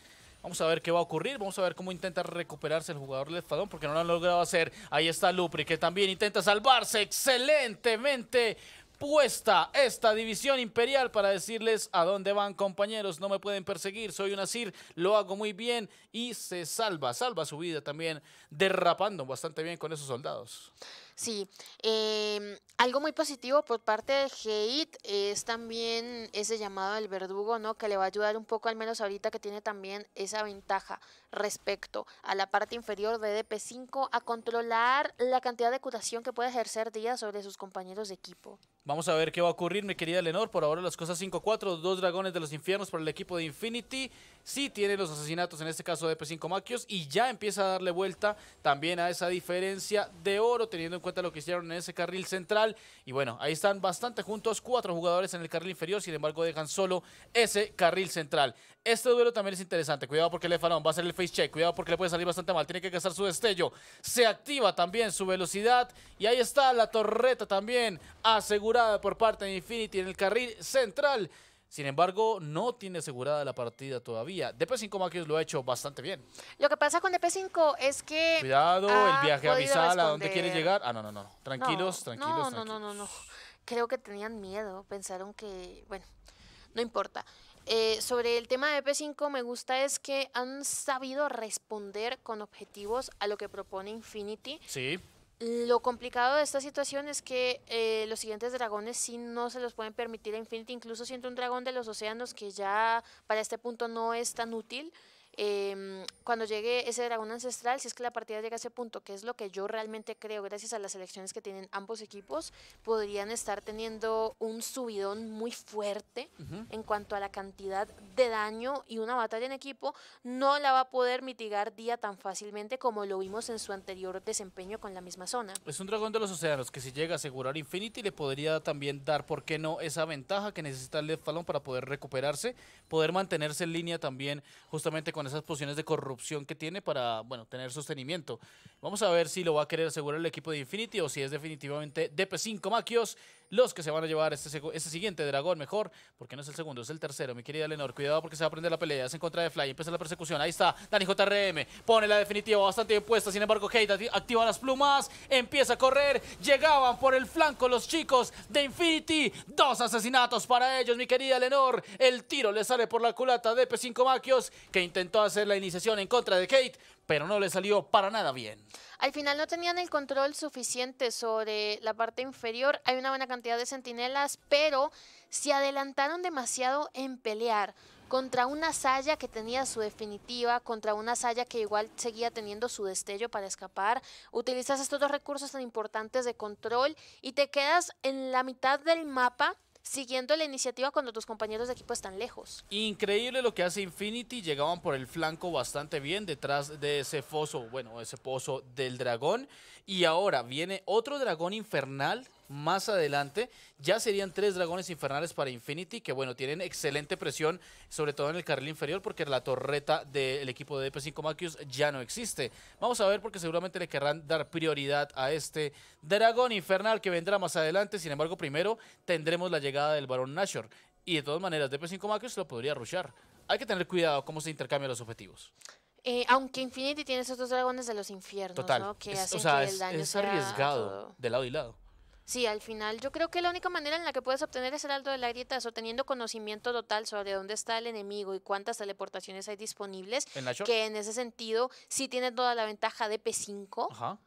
Speaker 2: Vamos a ver qué va a ocurrir, vamos a ver cómo intenta recuperarse el jugador Lefadón, porque no lo han logrado hacer. Ahí está Lupri, que también intenta salvarse excelentemente puesta esta división imperial para decirles a dónde van compañeros, no me pueden perseguir, soy un asir, lo hago muy bien y se salva, salva su vida también derrapando bastante bien con esos soldados.
Speaker 1: Sí, em, algo muy positivo por parte de Heid es también ese llamado del verdugo, ¿no? Que le va a ayudar un poco, al menos ahorita que tiene también esa ventaja respecto a la parte inferior de DP5, a controlar la cantidad de curación que puede ejercer Díaz sobre sus compañeros de equipo.
Speaker 2: Vamos a ver qué va a ocurrir, mi querida Lenor. Por ahora las cosas 5-4, dos dragones de los infiernos para el equipo de Infinity. Sí tiene los asesinatos, en este caso de P5 Maquios, y ya empieza a darle vuelta también a esa diferencia de oro, teniendo en cuenta lo que hicieron en ese carril central. Y bueno, ahí están bastante juntos, cuatro jugadores en el carril inferior, sin embargo dejan solo ese carril central. Este duelo también es interesante, cuidado porque le Farón va a ser el face check, cuidado porque le puede salir bastante mal, tiene que gastar su destello. Se activa también su velocidad, y ahí está la torreta también asegurada por parte de Infinity en el carril central. Sin embargo, no tiene asegurada la partida todavía. DP5 Maquios lo ha hecho bastante bien.
Speaker 1: Lo que pasa con DP5 es que. Cuidado, el viaje a a dónde quiere llegar. Ah, no, no, no.
Speaker 2: Tranquilos, tranquilos. No, no,
Speaker 1: no, no, Creo que tenían miedo. Pensaron que. Bueno, no importa. Eh, sobre el tema de DP5, me gusta es que han sabido responder con objetivos a lo que propone Infinity. Sí lo complicado de esta situación es que eh, los siguientes dragones sí no se los pueden permitir a Infinity, incluso siendo un dragón de los océanos que ya para este punto no es tan útil. Em, cuando llegue ese dragón ancestral, si es que la partida llega a ese punto, que es lo que yo realmente creo, gracias a las elecciones que tienen ambos equipos, podrían estar teniendo un subidón muy fuerte en cuanto a la cantidad de daño y una batalla en equipo no la va a poder mitigar día tan fácilmente como lo vimos en su anterior desempeño con la misma zona.
Speaker 2: Es un dragón de los océanos que si llega a asegurar Infinity le podría también dar, ¿por qué no?, esa ventaja que necesita el Left Fallon para poder recuperarse, poder mantenerse en línea también justamente con esas posiciones de corrupción que tiene para, bueno, tener sostenimiento. Vamos a ver si lo va a querer asegurar el equipo de Infinity o si es definitivamente DP5 Maquios los que se van a llevar este, este, siguiente dragón mejor, porque no es el segundo, es el tercero, mi querida Lenor. Cuidado porque se va a aprender la pelea, es en contra de Fly, empieza la persecución. Ahí está, Dani JRM, pone la definitiva bastante bien puesta, sin embargo, Kate activa las plumas, empieza a correr. Llegaban por el flanco los chicos de Infinity, dos asesinatos para ellos, mi querida Lenor. El tiro le sale por la culata de P5 Maquios, que intentó hacer la iniciación en contra de Kate, pero no le salió para nada bien.
Speaker 1: Al final no tenían el control suficiente sobre la parte inferior. Hay una buena cantidad de sentinelas, pero se adelantaron demasiado en pelear contra una Saya que tenía su definitiva, contra una Saya que igual seguía teniendo su destello para escapar. Utilizas estos dos recursos tan importantes de control y te quedas en la mitad del mapa siguiendo la iniciativa cuando tus compañeros de equipo están lejos.
Speaker 2: Increíble lo que hace Infinity, llegaban por el flanco bastante bien detrás de ese foso, bueno, ese pozo del dragón. Y ahora viene otro dragón infernal más adelante. Ya serían tres dragones infernales para Infinity, que bueno, tienen excelente presión, sobre todo en el carril inferior, porque la torreta del equipo de DP5 Macius ya no existe. Vamos a ver porque seguramente le querrán dar prioridad a este dragón infernal que vendrá más adelante. Sin embargo, primero tendremos la llegada del Barón Nashor. Y de todas maneras, DP5 Macius lo podría rushar. Hay que tener cuidado cómo se intercambian los objetivos.
Speaker 1: Eh, aunque Infinity tiene esos dos dragones de los infiernos, Que es, arriesgado de lado y lado. Sí, al final yo creo que la única manera en la que puedes obtener ese alto de la grieta es obteniendo conocimiento total sobre dónde está el enemigo y cuántas teleportaciones hay disponibles. que en ese sentido sí tiene toda la ventaja de P5.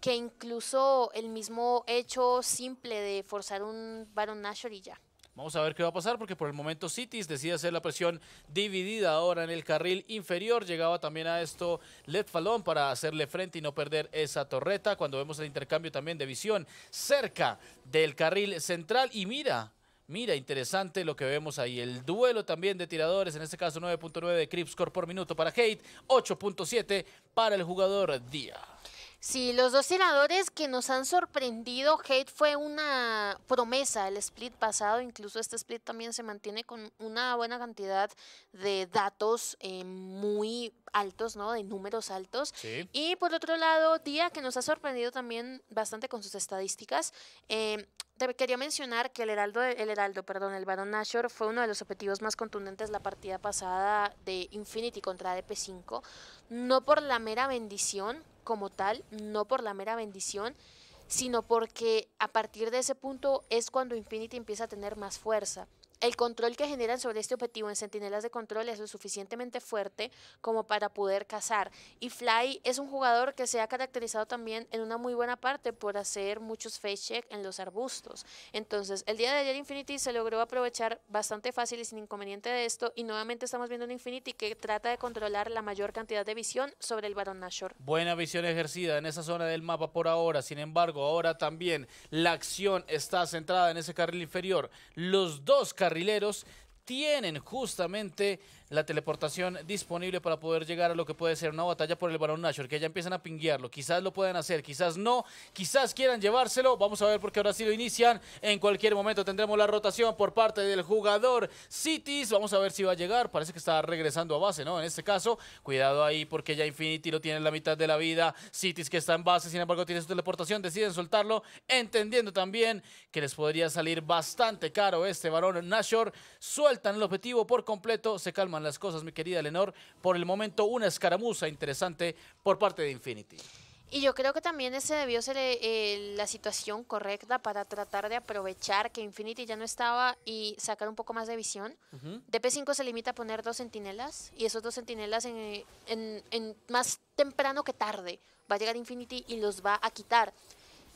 Speaker 1: que incluso el mismo hecho simple de forzar un Baron Nashor y ya.
Speaker 2: Vamos a ver qué va a pasar porque por el momento cities decide hacer la presión dividida ahora en el carril inferior. Llegaba también a esto Led Falón para hacerle frente y no perder esa torreta. Cuando vemos el intercambio también de visión cerca del carril central y mira, Mira, interesante lo que vemos ahí. El duelo también de tiradores, en este caso 9.9 de Cripscore por minuto para Hate, 8.7 para el jugador Díaz.
Speaker 1: Sí, los dos tiradores que nos han sorprendido, Hate fue una promesa el split pasado, incluso este split también se mantiene con una buena cantidad de datos eh, muy altos, ¿no? De números altos. Sí. Y por otro lado, Día, que nos ha sorprendido también bastante con sus estadísticas. Eh, te quería mencionar que el Heraldo, el Heraldo, perdón, el Baron Nashor fue uno de los objetivos más contundentes la partida pasada de Infinity contra DP5, no por la mera bendición, como tal, no por la mera bendición, sino porque a partir de ese punto es cuando Infinity empieza a tener más fuerza. El control que generan sobre este objetivo en Centinelas de Control es lo suficientemente fuerte como para poder cazar. Y Fly es un jugador que se ha caracterizado también en una muy buena parte por hacer muchos face check en los arbustos. Entonces, el día de ayer Infinity se logró aprovechar bastante fácil y sin inconveniente de esto. Y nuevamente estamos viendo un Infinity que trata de controlar la mayor cantidad de visión sobre el Baron Nashor.
Speaker 2: Buena visión ejercida en esa zona del mapa por ahora. Sin embargo, ahora también la acción está centrada en ese carril inferior. Los dos carrileros tienen justamente la teleportación disponible para poder llegar a lo que puede ser una batalla por el balón Nashor, que ya empiezan a pinguearlo, quizás lo puedan hacer, quizás no, quizás quieran llevárselo, vamos a ver porque ahora sí lo inician, en cualquier momento tendremos la rotación por parte del jugador Cities, vamos a ver si va a llegar, parece que está regresando a base, ¿no? En este caso, cuidado ahí porque ya Infinity lo tiene en la mitad de la vida, Cities que está en base, sin embargo tiene su teleportación, deciden soltarlo, entendiendo también que les podría salir bastante caro este balón Nashor, sueltan el objetivo por completo, se calman las cosas, mi querida Lenor. Por el momento, una escaramuza interesante por parte de Infinity.
Speaker 1: Y yo creo que también ese debió ser eh, eh, la situación correcta para tratar de aprovechar que Infinity ya no estaba y sacar un poco más de visión. DP5 se limita a poner dos sentinelas y esos dos sentinelas en, eh, en, en más temprano que tarde va a llegar Infinity y los va a quitar.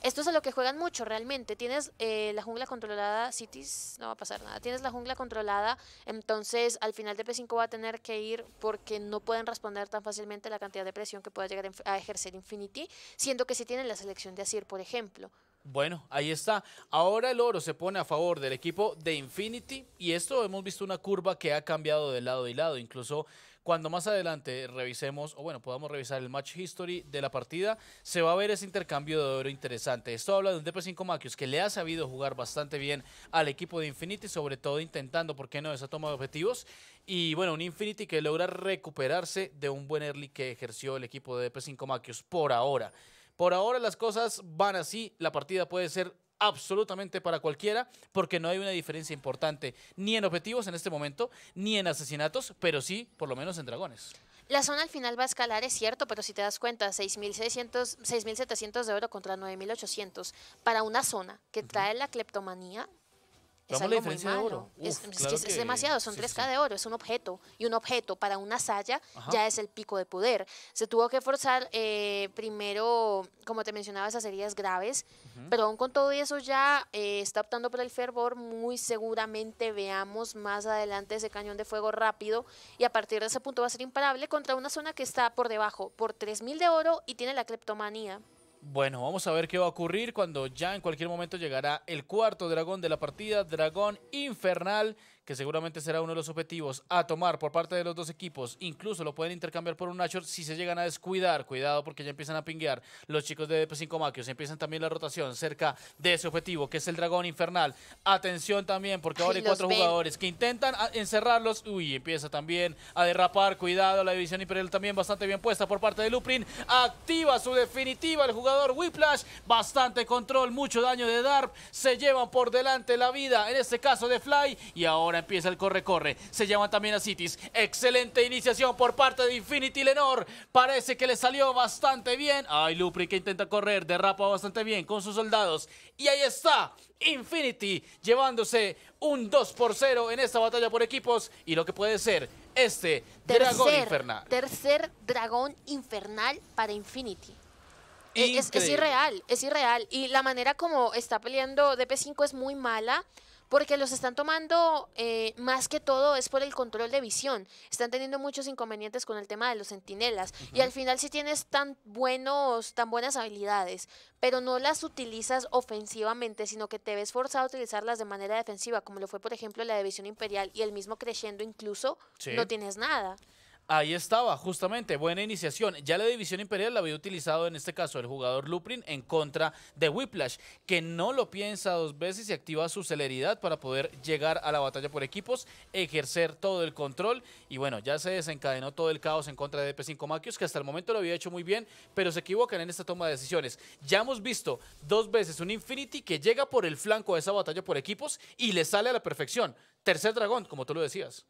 Speaker 1: Esto es a lo que juegan mucho realmente. Tienes eh, la jungla controlada, Cities, no va a pasar nada. Tienes la jungla controlada, entonces al final de P5 va a tener que ir porque no pueden responder tan fácilmente la cantidad de presión que pueda llegar a ejercer Infinity, siendo que si sí tienen la selección de Asir, por ejemplo.
Speaker 2: Bueno, ahí está. Ahora el oro se pone a favor del equipo de Infinity y esto hemos visto una curva que ha cambiado de lado y lado. Incluso cuando más adelante revisemos, o bueno, podamos revisar el match history de la partida, se va a ver ese intercambio de oro interesante. Esto habla de un DP5 Macius que le ha sabido jugar bastante bien al equipo de Infinity, sobre todo intentando, ¿por qué no?, esa toma de objetivos. Y bueno, un Infinity que logra recuperarse de un buen early que ejerció el equipo de DP5 Macius por ahora. Por ahora las cosas van así, la partida puede ser absolutamente para cualquiera, porque no hay una diferencia importante ni en objetivos en este momento, ni en asesinatos, pero sí, por lo menos en dragones.
Speaker 1: La zona al final va a escalar, es cierto, pero si te das cuenta, 6.700 de oro contra 9.800 para una zona que trae la cleptomanía. Es algo muy malo. es, demasiado, son 3K de oro, es un objeto. Y un objeto para una saya ya es el pico de poder. Se tuvo que forzar eh, primero, como te mencionaba, esas heridas graves pero aún con todo eso ya eh, está optando por el fervor. Muy seguramente veamos más adelante ese cañón de fuego rápido y a partir de ese punto va a ser imparable contra una zona que está por debajo, por 3.000 de oro y tiene la cleptomanía.
Speaker 2: Bueno, vamos a ver qué va a ocurrir cuando ya en cualquier momento llegará el cuarto dragón de la partida, dragón infernal que seguramente será uno de los objetivos a tomar por parte de los dos equipos. Incluso lo pueden intercambiar por un Nashor si se llegan a descuidar. Cuidado porque ya empiezan a pinguear los chicos de DP5 Maquios. Empiezan también la rotación cerca de ese objetivo, que es el Dragón Infernal. Atención también, porque ahora hay cuatro jugadores que intentan ah, encerrarlos. Uy, empieza también a derrapar. Cuidado, la división Imperial también bastante bien puesta por parte de Luprin. Activa su definitiva el jugador Whiplash. Bastante control, mucho daño de Darp. Se llevan por delante la vida, en este caso de Fly. Y ahora empieza el corre-corre. Se llaman también a Cities. Excelente iniciación por parte de Infinity Lenor. Parece que le salió bastante bien. Ay, Lupri que intenta correr. Derrapa bastante bien con sus soldados. Y ahí está. Infinity llevándose un 2 por 0 en esta batalla por equipos y lo que puede ser este dragón infernal.
Speaker 1: Tercer dragón infernal para Infinity. E, es, es, irreal, es irreal. Y la manera como está peleando DP5 es muy mala porque los están tomando eh, más que todo es por el control de visión. Están teniendo muchos inconvenientes con el tema de los centinelas. Y al final si tienes tan buenos, tan buenas habilidades, pero no las utilizas ofensivamente, sino que te ves forzado a utilizarlas de manera defensiva, como lo fue por ejemplo la división imperial y el mismo creciendo incluso, no tienes nada.
Speaker 2: Ahí estaba, justamente, buena iniciación. Ya la división imperial la había utilizado en este caso el jugador Luprin en contra de Whiplash, que no lo piensa dos veces y activa su celeridad para poder llegar a la batalla por equipos, ejercer todo el control y bueno, ya se desencadenó todo el caos en contra de DP5 Maquios que hasta el momento lo había hecho muy bien, pero se equivocan en esta toma de decisiones. Ya hemos visto dos veces un Infinity que llega por el flanco de esa batalla por equipos y le sale a la perfección. Tercer dragón, como tú lo decías.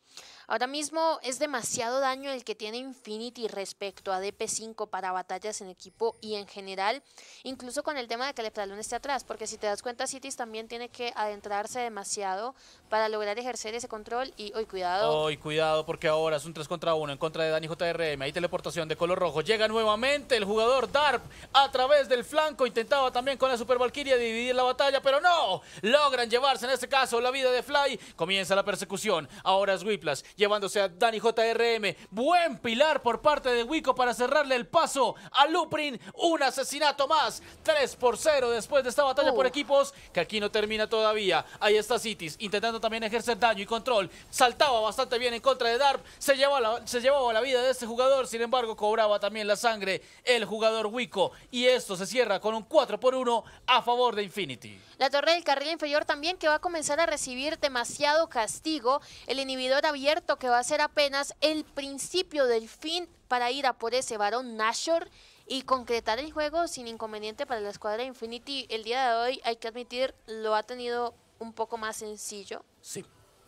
Speaker 1: Ahora mismo es demasiado daño el que tiene Infinity respecto a DP5 para batallas en equipo y en general, incluso con el tema de que Leptalón esté atrás, porque si te das cuenta, Cities también tiene que adentrarse demasiado para lograr ejercer ese control y hoy cuidado. Hoy
Speaker 2: cuidado porque ahora es un 3 contra 1 en contra de Dani JRM, hay teleportación de color rojo, llega nuevamente el jugador Darp a través del flanco, intentaba también con la Super Valkyria dividir la batalla, pero no, logran llevarse en este caso la vida de Fly, comienza la persecución, ahora es Whiplash, llevándose a Dani JRM. Buen pilar por parte de Wico para cerrarle el paso a Luprin. Un asesinato más. 3 por 0 después de esta batalla por equipos que aquí no termina todavía. Ahí está Citis intentando también ejercer daño y control. Saltaba bastante bien en contra de Darp. Se llevaba, la, se llevaba la vida de este jugador. Sin embargo, cobraba también la sangre el jugador Wico. Y esto se cierra con un 4 por 1 a favor de Infinity.
Speaker 1: La torre del carril inferior también que va a comenzar a recibir demasiado castigo. El inhibidor abierto que va a ser apenas el principio del fin para ir a por ese varón Nashor y concretar el juego sin inconveniente para la escuadra Infinity. El día de hoy, hay que admitir, lo ha tenido un poco más sencillo.
Speaker 2: Sí.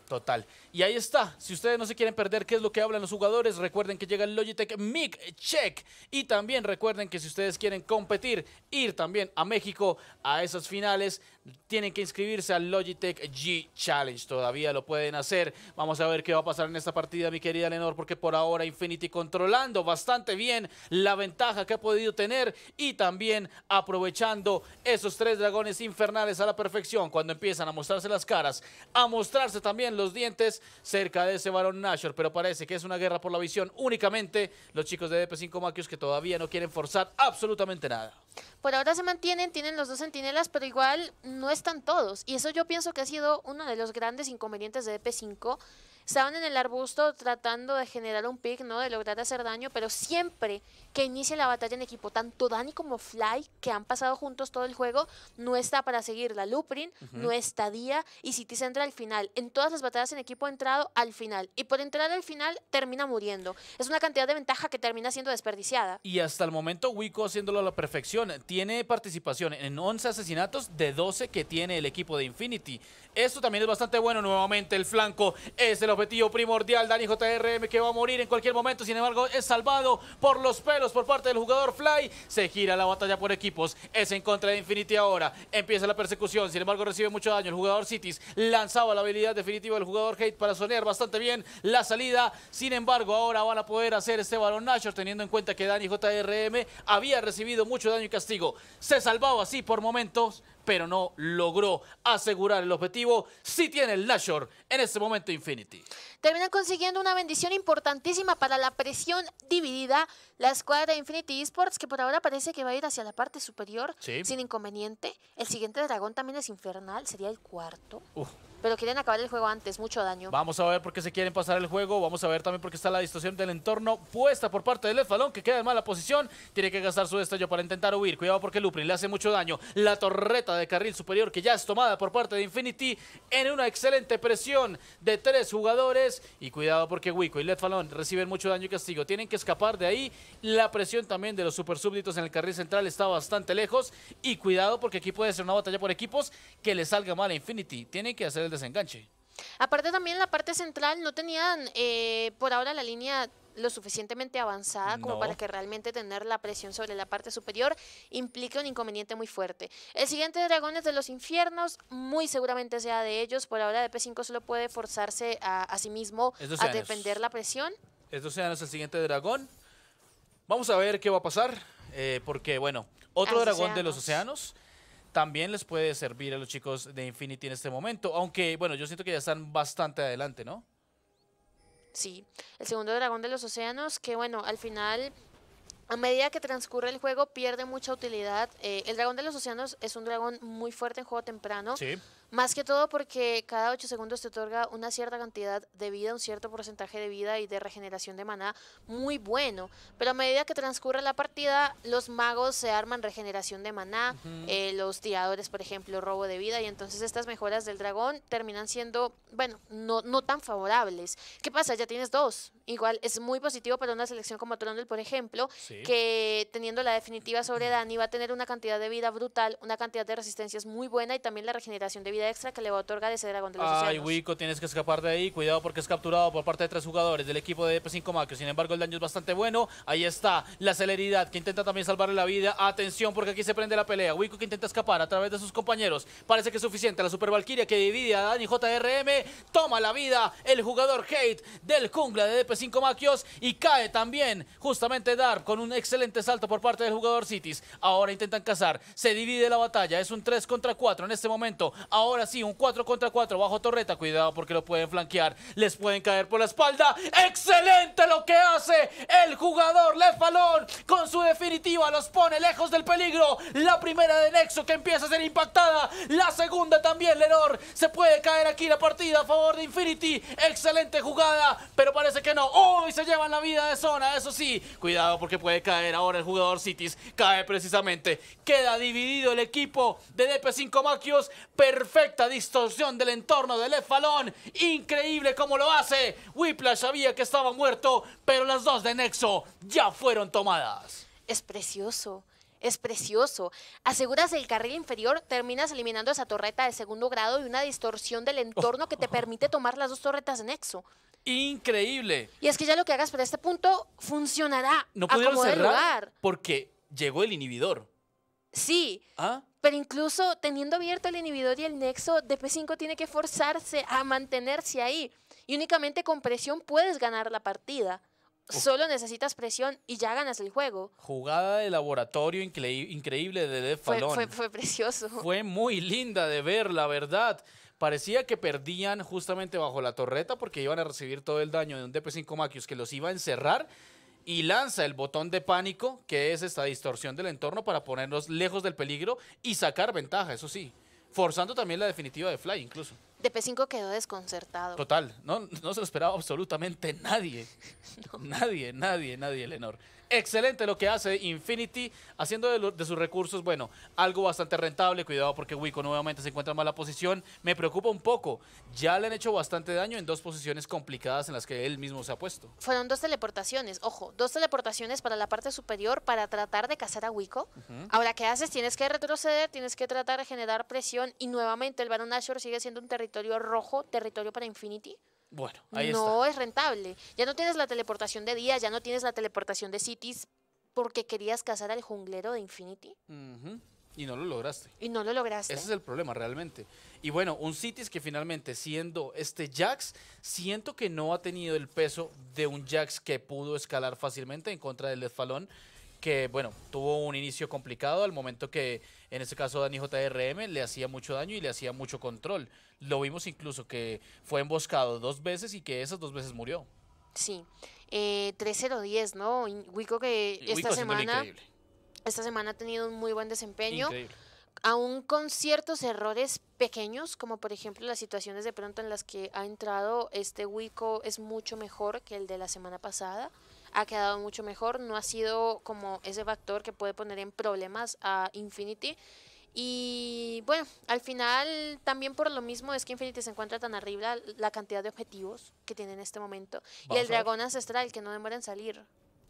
Speaker 2: Total. Y ahí está. Si ustedes no se quieren perder qué es lo que hablan los jugadores, recuerden que llega el Logitech Mic Check. Y también recuerden que si ustedes quieren competir, ir también a México a esas finales, tienen que inscribirse al Logitech G Challenge. Todavía lo pueden hacer. Vamos a ver qué va a pasar en esta partida, mi querida Lenor, porque por ahora Infinity controlando bastante bien la ventaja que ha podido tener y también aprovechando esos tres dragones infernales a la perfección cuando empiezan a mostrarse las caras, a mostrarse también los dientes cerca de ese varón Nashor. Pero parece que es una guerra por la visión únicamente. Los chicos de DP5 Maquios que todavía no quieren forzar absolutamente nada.
Speaker 1: Por ahora se mantienen, tienen los dos centinelas, pero igual no están todos. Y eso yo pienso que ha sido uno de los grandes inconvenientes de ep 5 Estaban en el arbusto tratando de generar un pick, ¿no? De lograr hacer daño, pero siempre que inicia la batalla en equipo, tanto Dani como Fly, que han pasado juntos todo el juego, no está para seguir la Luprin, no está Día, y City se entra al final. En todas las batallas en equipo ha entrado al final, y por entrar al final termina muriendo. Es una cantidad de ventaja que termina siendo desperdiciada.
Speaker 2: Y hasta el momento Wico haciéndolo a la perfección. Tiene participación en 11 asesinatos de 12 que tiene el equipo de Infinity. Esto también es bastante bueno. Nuevamente el flanco es el objetivo primordial. Dani JRM que va a morir en cualquier momento. Sin embargo, es salvado por los pelos por parte del jugador Fly. Se gira la batalla por equipos. Es en contra de Infinity ahora. Empieza la persecución. Sin embargo, recibe mucho daño. El jugador Cities lanzaba la habilidad definitiva del jugador Hate para sonear bastante bien la salida. Sin embargo, ahora van a poder hacer este balón Nashor teniendo en cuenta que Dani JRM había recibido mucho daño y castigo. Se salvaba así por momentos pero no logró asegurar el objetivo. Sí tiene el Nashor en este momento Infinity.
Speaker 1: Terminan consiguiendo una bendición importantísima para la presión dividida, la escuadra de Infinity Esports, que por ahora parece que va a ir hacia la parte superior sin inconveniente. El siguiente dragón también es infernal, sería el cuarto pero quieren acabar el juego antes, mucho daño.
Speaker 2: Vamos a ver por qué se quieren pasar el juego, vamos a ver también por qué está la distorsión del entorno puesta por parte de Falón que queda en mala posición, tiene que gastar su destello para intentar huir, cuidado porque Luprin le hace mucho daño, la torreta de carril superior que ya es tomada por parte de Infinity en una excelente presión de tres jugadores, y cuidado porque Wico y Falón reciben mucho daño y castigo, tienen que escapar de ahí, la presión también de los super súbditos en el carril central está bastante lejos, y cuidado porque aquí puede ser una batalla por equipos que le salga mal a Infinity, tienen que hacer el enganche,
Speaker 1: Aparte también la parte central no tenían eh, por ahora la línea lo suficientemente avanzada como para que realmente tener la presión sobre la parte superior implique un inconveniente muy fuerte. El siguiente dragón es de los Infiernos muy seguramente sea de ellos. Por ahora p 5 solo puede forzarse a, sí mismo a defender la presión.
Speaker 2: Estos es el siguiente dragón. Vamos a ver qué va a pasar. Eh, porque, bueno, otro dragón de los océanos también les puede servir a los chicos de Infinity en este momento. Aunque, bueno, yo siento que ya están bastante adelante, ¿no?
Speaker 1: Sí, el segundo dragón de los océanos, que bueno, al final a medida que transcurre el juego pierde mucha utilidad. Eh, el dragón de los océanos es un dragón muy fuerte en juego temprano. Sí. Más que todo porque cada 8 segundos te otorga una cierta cantidad de vida, un cierto porcentaje de vida y de regeneración de maná muy bueno. Pero a medida que transcurre la partida, los magos se arman regeneración de maná, eh, los tiradores, por ejemplo, robo de vida. Y entonces estas mejoras del dragón terminan siendo, bueno, no, no tan favorables. ¿Qué pasa? Ya tienes dos. Igual es muy positivo para una selección como Tronel, por ejemplo, que teniendo la definitiva sobre Dani va a tener una cantidad de vida brutal, una cantidad de resistencias muy buena y también la regeneración de vida extra que le va a otorgar ese dragón de Ay,
Speaker 2: Wico, tienes que escapar de ahí. Cuidado porque es capturado por parte de tres jugadores del equipo de DP5 maquios Sin embargo, el daño es bastante bueno. Ahí está la celeridad que intenta también salvarle la vida. Atención porque aquí se prende la pelea. Wico que intenta escapar a través de sus compañeros. Parece que es suficiente. La Super Valkyria que divide a Dani JRM. Toma la vida el jugador Hate del Kungla de DP5 maquios Y cae también justamente Dark con un excelente salto por parte del jugador Cities. Ahora intentan cazar. Se divide la batalla. Es un 3 contra 4 en este momento. Ahora Ahora sí, un 4 contra 4 bajo torreta. Cuidado porque lo pueden flanquear. Les pueden caer por la espalda. ¡Excelente lo que hace el jugador Lefalón! Con su definitiva los pone lejos del peligro. La primera de Nexo que empieza a ser impactada. La segunda también, Lenor. Se puede caer aquí la partida a favor de Infinity. Excelente jugada, pero parece que no. ¡Uy! se llevan la vida de zona, eso sí. Cuidado porque puede caer ahora el jugador Cities. Cae precisamente. Queda dividido el equipo de DP5 Maquios. Perfecto perfecta distorsión del entorno del Efalón! Increíble cómo lo hace. Whiplash sabía que estaba muerto, pero las dos de Nexo ya fueron tomadas.
Speaker 1: Es precioso. Es precioso. Aseguras el carril inferior, terminas eliminando esa torreta de segundo grado y una distorsión del entorno que te permite tomar las dos torretas de Nexo.
Speaker 2: Increíble.
Speaker 1: Y es que ya lo que hagas para este punto funcionará. No pudieron cerrar
Speaker 2: porque llegó el inhibidor.
Speaker 1: Sí. ¿Ah? Pero incluso teniendo abierto el inhibidor y el nexo, DP5 tiene que forzarse a mantenerse ahí. Y únicamente con presión puedes ganar la partida. Solo necesitas presión y ya ganas el juego.
Speaker 2: Jugada de laboratorio increíble de Def fue,
Speaker 1: fue, precioso. Fue
Speaker 2: muy linda de ver, la verdad. Parecía que perdían justamente bajo la torreta porque iban a recibir todo el daño de un DP5 Macius que los iba a encerrar y lanza el botón de pánico, que es esta distorsión del entorno para ponernos lejos del peligro y sacar ventaja, eso sí, forzando también la definitiva de Fly incluso.
Speaker 1: p 5 quedó desconcertado.
Speaker 2: Total, no, no se lo esperaba absolutamente nadie. Nadie, nadie, nadie, Lenor excelente lo que hace Infinity, haciendo de, sus recursos, bueno, algo bastante rentable. Cuidado porque Wico nuevamente se encuentra en mala posición. Me preocupa un poco. Ya le han hecho bastante daño en dos posiciones complicadas en las que él mismo se ha puesto.
Speaker 1: Fueron dos teleportaciones, ojo, dos teleportaciones para la parte superior para tratar de cazar a Wico. Ahora, ¿qué haces? Tienes que retroceder, tienes que tratar de generar presión y nuevamente el Baron Nashor sigue siendo un territorio rojo, territorio para Infinity.
Speaker 2: Bueno, ahí no
Speaker 1: es rentable. Ya no tienes la teleportación de Díaz, ya no tienes la teleportación de cities porque querías cazar al junglero de Infinity.
Speaker 2: Y no lo lograste. Y no lo lograste. Ese es el problema realmente. Y bueno, un Cities que finalmente siendo este Jax, siento que no ha tenido el peso de un Jax que pudo escalar fácilmente en contra del Falón que, bueno, tuvo un inicio complicado al momento que, en este caso, Dani JRM le hacía mucho daño y le hacía mucho control. Lo vimos incluso que fue emboscado dos veces y que esas dos veces murió.
Speaker 1: Sí, eh, 3-0-10, ¿no? Wico que esta semana... Esta semana ha tenido un muy buen desempeño. aún con ciertos errores pequeños, como por ejemplo las situaciones de pronto en las que ha entrado este Wico es mucho mejor que el de la semana pasada ha quedado mucho mejor, no ha sido como ese factor que puede poner en problemas a Infinity. Y bueno, al final también por lo mismo es que Infinity se encuentra tan arriba la cantidad de objetivos que tiene en este momento. y el dragón ancestral que no demora en salir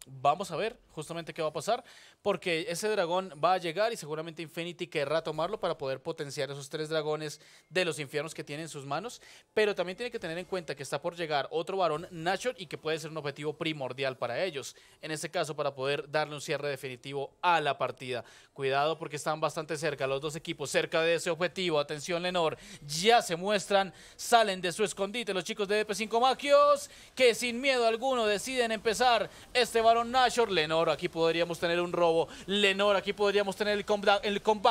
Speaker 2: vamos a ver justamente qué va a pasar, porque ese dragón va a llegar y seguramente Infinity querrá tomarlo para poder potenciar esos tres dragones de los infiernos que tiene en sus manos, pero también tiene que tener en cuenta que está por llegar otro varón Nacho y que puede ser un objetivo primordial para ellos, en este caso para poder darle un cierre definitivo a la partida. Cuidado porque están bastante cerca los dos equipos, cerca de ese objetivo, atención Lenor, ya se muestran, salen de su escondite los chicos de DP5 Magios, que sin miedo alguno deciden empezar este varón Nashor. Lenor, aquí podríamos tener un robo. Lenor, aquí podríamos tener el comeback,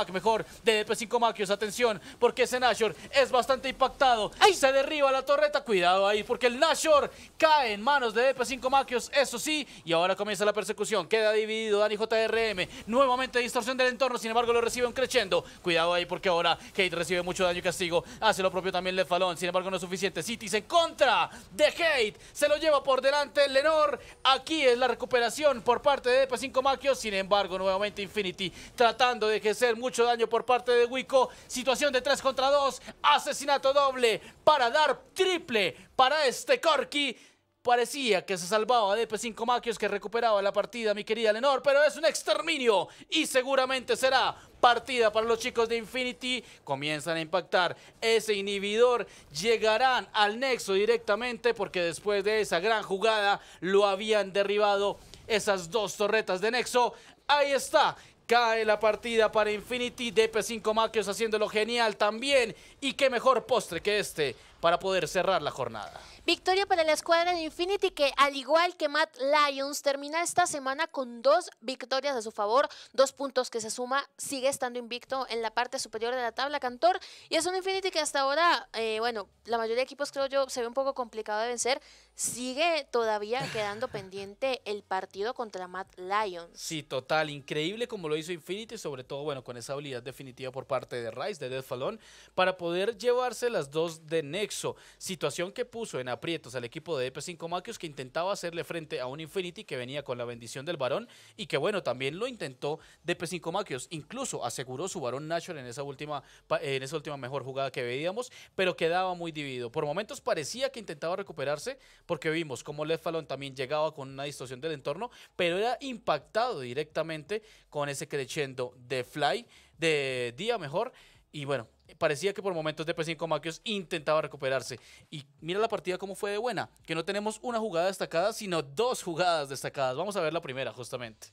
Speaker 2: el mejor de DP5 Maquios. Atención, porque ese Nashor es bastante impactado. Se derriba la torreta. Cuidado ahí, porque el Nashor cae en manos de DP5 Maquios, eso sí. Y ahora comienza la persecución. Queda dividido Dani JRM. Nuevamente distorsión del entorno, sin embargo lo recibe un creciendo. Cuidado ahí, porque ahora Kate recibe mucho daño y castigo. Hace lo propio también Lefalón, sin embargo no es suficiente. City se contra de Hate, Se lo lleva por delante Lenor. Aquí es la recuperación Operación por parte de P5 Maquio. Sin embargo, nuevamente Infinity tratando de ejercer mucho daño por parte de Wico. Situación de 3 contra 2. Asesinato doble para dar triple para este Corky. Parecía que se salvaba de 5 Maquios que recuperaba la partida, mi querida Lenor, pero es un exterminio y seguramente será partida para los chicos de Infinity. Comienzan a impactar ese inhibidor, llegarán al nexo directamente porque después de esa gran jugada lo habían derribado esas dos torretas de nexo. Ahí está, Cae la partida para Infinity, DP5 Maquios haciéndolo genial también. Y qué mejor postre que este para poder cerrar la jornada.
Speaker 1: Victoria para la escuadra de Infinity que al igual que Matt Lyons termina esta semana con dos victorias a su favor, dos puntos que se suma, sigue estando invicto en la parte superior de la tabla Cantor y es un Infinity que hasta ahora, eh, bueno, la mayoría de equipos creo yo se ve un poco complicado de vencer, sigue todavía quedando pendiente el partido contra Matt Lyons
Speaker 2: Sí, total, increíble como lo hizo Infinity, sobre todo bueno con esa habilidad definitiva por parte de Rice, de Death Fallon, para poder llevarse las dos de Next situación que puso en aprietos al equipo de EP5 Maquios que intentaba hacerle frente a un Infinity que venía con la bendición del varón y que bueno, también lo intentó DP5 e maquios incluso aseguró su varón natural en esa última en esa última mejor jugada que veíamos, pero quedaba muy dividido. Por momentos parecía que intentaba recuperarse porque vimos cómo Lefalon también llegaba con una distorsión del entorno, pero era impactado directamente con ese crescendo de Fly de día mejor y bueno, parecía que por momentos DP5 Maquios intentaba recuperarse. Y mira la partida como fue de buena, que no tenemos una jugada destacada, sino dos jugadas destacadas. Vamos a ver la primera, justamente.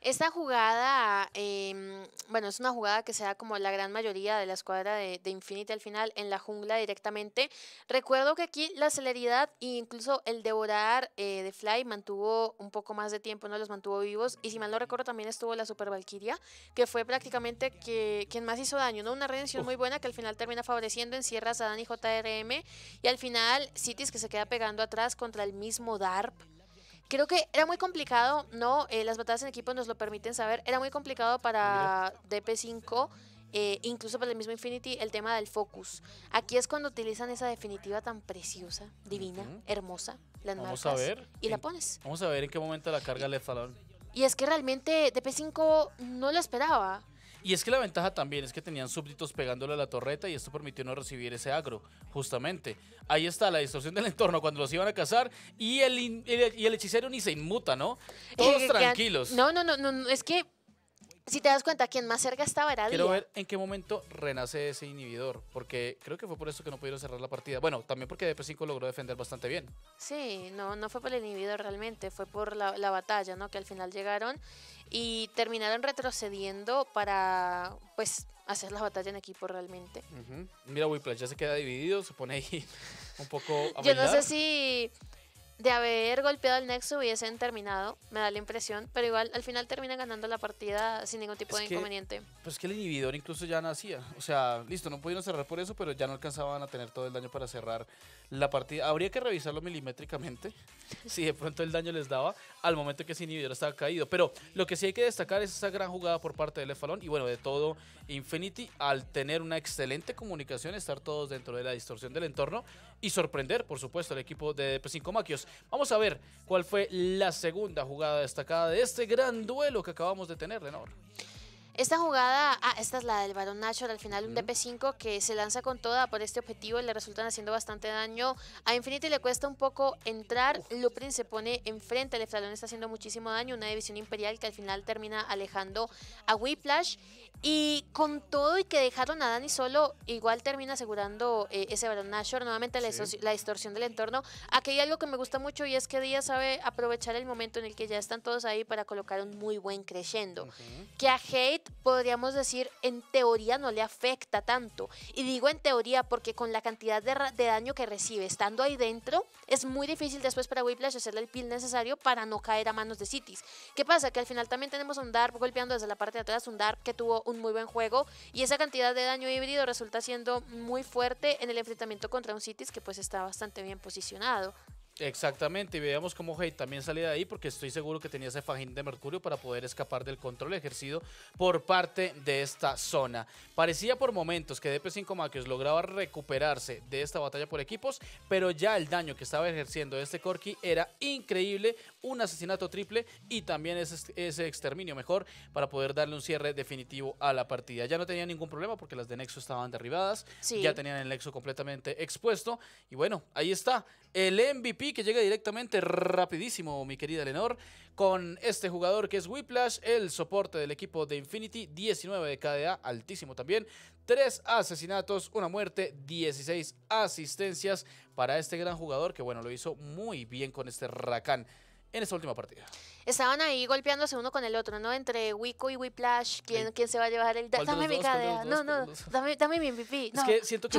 Speaker 1: Esta jugada, em, bueno, es una jugada que se da como la gran mayoría de la escuadra de, Infinity al final, en la jungla directamente. Recuerdo que aquí la celeridad e incluso el devorar eh, de Fly mantuvo un poco más de tiempo, no los mantuvo vivos. Y si mal no recuerdo, también estuvo la Super Valkyria, que fue prácticamente quien más hizo daño, ¿no? Una redención muy buena que al final termina favoreciendo en Sierras a y JRM. Y al final, Cities que se queda pegando atrás contra el mismo DARP. Creo que era muy complicado, ¿no? Eh, las batallas en equipo nos lo permiten saber. Era muy complicado para DP5. Eh, incluso para el mismo Infinity, el tema del focus. Aquí es cuando utilizan esa definitiva tan preciosa, divina, hermosa, vamos a ver. Y la pones.
Speaker 2: Vamos a ver en qué momento la carga le falaron.
Speaker 1: Y es que realmente DP5 no lo esperaba.
Speaker 2: Y es que la ventaja también es que tenían súbditos pegándole a la torreta y esto permitió no recibir ese agro, justamente. Ahí está la distorsión del entorno cuando los iban a cazar y el, hechicero ni se inmuta, ¿no? Eh, Todos tranquilos. No,
Speaker 1: no, no, no, es que si te das cuenta, quien más cerca estaba era Quiero ver
Speaker 2: en qué momento renace ese inhibidor, porque creo que fue por eso que no pudieron cerrar la partida. Bueno, también porque DP5 logró defender bastante bien.
Speaker 1: Sí, no, no fue por el inhibidor realmente, fue por la, batalla, ¿no? Que al final llegaron y terminaron retrocediendo para, pues, hacer la batalla en equipo realmente.
Speaker 2: Mira, Whiplash ya se queda dividido, se pone ahí un poco... A Yo no sé
Speaker 1: si de haber golpeado al Nexo hubiesen terminado, me da la impresión, pero igual al final termina ganando la partida sin ningún tipo de inconveniente.
Speaker 2: Pues que el inhibidor incluso ya nacía, o sea, listo, no pudieron cerrar por eso, pero ya no alcanzaban a tener todo el daño para cerrar la partida. Habría que revisarlo milimétricamente, si de pronto el daño les daba al momento que ese inhibidor estaba caído. Pero lo que sí hay que destacar es esa gran jugada por parte del Efalón y bueno, de todo Infinity, al tener una excelente comunicación, estar todos dentro de la distorsión del entorno y sorprender, por supuesto, al equipo de P5 Maquios. Vamos a ver cuál fue la segunda jugada destacada de este gran duelo que acabamos de tener, Renor
Speaker 1: esta jugada, ah, esta es la del Baron Nashor al final un DP5 que se lanza con toda por este objetivo y le resultan haciendo bastante daño. A Infinity le cuesta un poco entrar, Lupin se pone enfrente, el Eftalón está haciendo muchísimo daño, una división imperial que al final termina alejando a Whiplash. Y con todo y que dejaron a Dani solo, igual termina asegurando eh, ese Baron Nashor, nuevamente la, distorsión del entorno. Aquí hay algo que me gusta mucho y es que Díaz sabe aprovechar el momento en el que ya están todos ahí para colocar un muy buen creyendo. Que a Hate podríamos decir, en teoría no le afecta tanto. Y digo en teoría porque con la cantidad de, daño que recibe estando ahí dentro, es muy difícil después para Whiplash hacerle el peel necesario para no caer a manos de Cities. ¿Qué pasa? Que al final también tenemos un Dark golpeando desde la parte de atrás, un que tuvo un muy buen juego y esa cantidad de daño híbrido resulta siendo muy fuerte en el enfrentamiento contra un Cities que pues está bastante bien posicionado.
Speaker 2: Exactamente, y veíamos cómo Hate también salía de ahí porque estoy seguro que tenía ese fajín de mercurio para poder escapar del control ejercido por parte de esta zona. Parecía por momentos que DP5 maquios lograba recuperarse de esta batalla por equipos, pero ya el daño que estaba ejerciendo este Corki era increíble, un asesinato triple y también ese, exterminio mejor para poder darle un cierre definitivo a la partida. Ya no tenía ningún problema porque las de Nexo estaban derribadas, ya tenían el Nexo completamente expuesto y bueno, ahí está el MVP y que llega directamente rapidísimo, mi querida Lenor, con este jugador que es Whiplash, el soporte del equipo de Infinity, 19 de KDA, altísimo también, 3 asesinatos, una muerte, 16 asistencias para este gran jugador que bueno, lo hizo muy bien con este Rakan en esta última partida.
Speaker 1: Estaban ahí golpeándose uno con el otro, ¿no? Entre Wico y Whiplash, ¿quién, se va a llevar el... Dame mi KDA, no, no, dame, mi MVP. es que siento que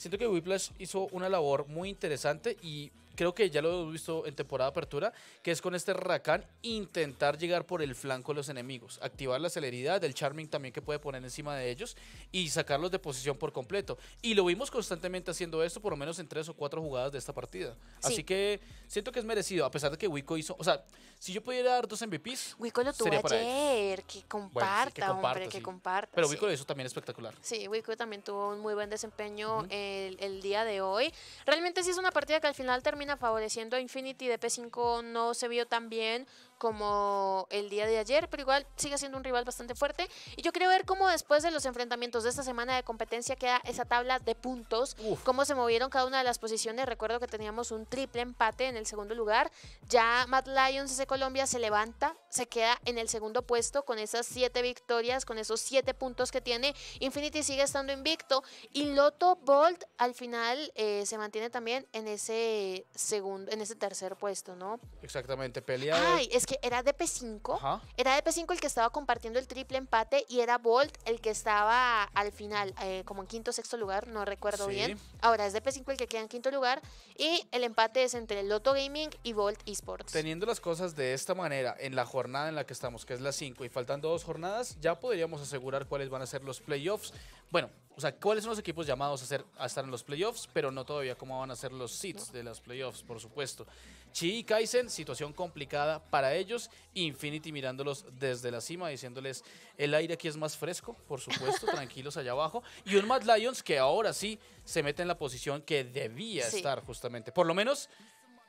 Speaker 2: Siento que Whiplash hizo una labor muy interesante y creo que ya lo hemos visto en temporada de apertura, que es con este Rakan intentar llegar por el flanco de los enemigos, activar la celeridad, el charming también que puede poner encima de ellos y sacarlos de posición por completo. Y lo vimos constantemente haciendo esto, por lo menos en tres o cuatro jugadas de esta partida. Así que siento que es merecido, a pesar de que Wico hizo, o sea, si yo pudiera dar dos MVPs. Wico lo tuvo
Speaker 1: ayer. Que comparta, hombre, que comparta. Pero Wico
Speaker 2: hizo también espectacular.
Speaker 1: Sí, Wico también tuvo un muy buen desempeño el, el, día de hoy. Realmente sí es una partida que al final termina favoreciendo a Infinity. De P5 no se vio tan bien como el día de ayer, pero igual sigue siendo un rival bastante fuerte. Y yo quiero ver cómo después de los enfrentamientos de esta semana de competencia queda esa tabla de puntos, cómo se movieron cada una de las posiciones. Recuerdo que teníamos un triple empate en el segundo lugar. Ya Matt Lions de Colombia se levanta, se queda en el segundo puesto con esas siete victorias, con esos siete puntos que tiene. Infinity sigue estando invicto y Lotto Bolt al final eh, se mantiene también en ese segundo, en ese tercer puesto, ¿no?
Speaker 2: Exactamente, pelea
Speaker 1: que era DP5. era Era DP5 el que estaba compartiendo el triple empate y era Bolt el que estaba al final, eh, como en quinto o sexto lugar, no recuerdo bien. Ahora es DP5 el que queda en quinto lugar y el empate es entre Loto Gaming y Bolt Esports.
Speaker 2: Teniendo las cosas de esta manera en la jornada en la que estamos, que es la 5, y faltando dos jornadas, ya podríamos asegurar cuáles van a ser los playoffs. Bueno, o sea, cuáles son los equipos llamados a, ser, a estar en los playoffs, pero no todavía cómo van a ser los seats de los playoffs, por supuesto. Chi y Kaizen, situación complicada para ellos. Infinity mirándolos desde la cima, diciéndoles el aire aquí es más fresco, por supuesto, tranquilos allá abajo. Y un Mad Lions que ahora sí se mete en la posición que debía estar justamente. Por lo menos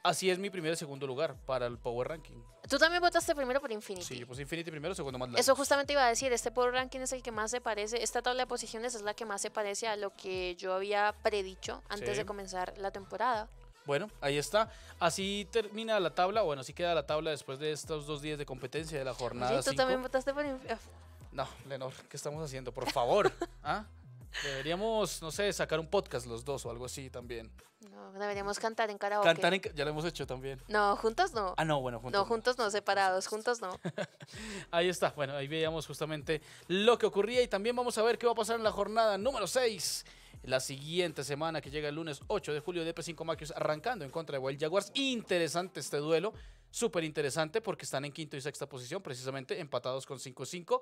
Speaker 2: así es mi primer y segundo lugar para el Power Ranking.
Speaker 1: Tú también votaste primero por Infinity. Sí,
Speaker 2: yo Infinity primero, segundo Mad Lions. Eso
Speaker 1: justamente iba a decir, este Power Ranking es el que más se parece, esta tabla de posiciones es la que más se parece a lo que yo había predicho antes de comenzar la temporada.
Speaker 2: Bueno, ahí está. Así termina la tabla. Bueno, así queda la tabla después de estos dos días de competencia de la jornada. ¿Y tú también votaste por No, Lenor, ¿qué estamos haciendo? Por favor. ¿ah? Deberíamos, no sé, sacar un podcast los dos o algo así también.
Speaker 1: No, deberíamos cantar en karaoke. Cantar en,
Speaker 2: ya lo hemos hecho también.
Speaker 1: No, juntos no.
Speaker 2: Ah, no, bueno, juntos. No,
Speaker 1: juntos no, no separados, juntos no.
Speaker 2: ahí está, bueno, ahí veíamos justamente lo que ocurría y también vamos a ver qué va a pasar en la jornada número 6 la siguiente semana que llega el lunes 8 de julio de P5 Machius arrancando en contra de Wild Jaguars. Interesante este duelo súper interesante porque están en quinto y sexta posición, precisamente empatados con 5-5.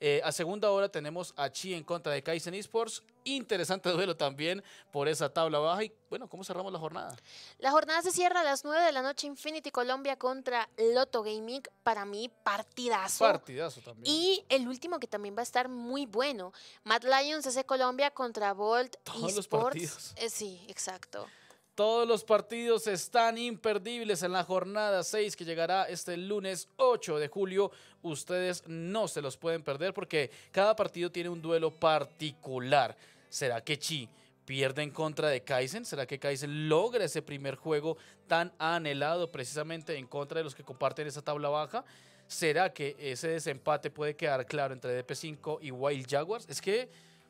Speaker 2: Eh, a segunda hora tenemos a Chi en contra de Kaizen Esports. Interesante duelo también por esa tabla baja. Y bueno, ¿cómo cerramos la jornada?
Speaker 1: La jornada se cierra a las 9 de la noche. Infinity Colombia contra Loto Gaming. Para mí, partidazo.
Speaker 2: Partidazo también.
Speaker 1: Y el último que también va a estar muy bueno. Mad Lions hace Colombia contra Bolt Esports. Eh, sí, exacto.
Speaker 2: Todos los partidos están imperdibles en la jornada 6 que llegará este lunes 8 de julio. Ustedes no se los pueden perder porque cada partido tiene un duelo particular. ¿Será que Chi pierde en contra de Kaizen? ¿Será que Kaizen logra ese primer juego tan anhelado precisamente en contra de los que comparten esa tabla baja? ¿Será que ese desempate puede quedar claro entre DP5 y Wild Jaguars? Es que,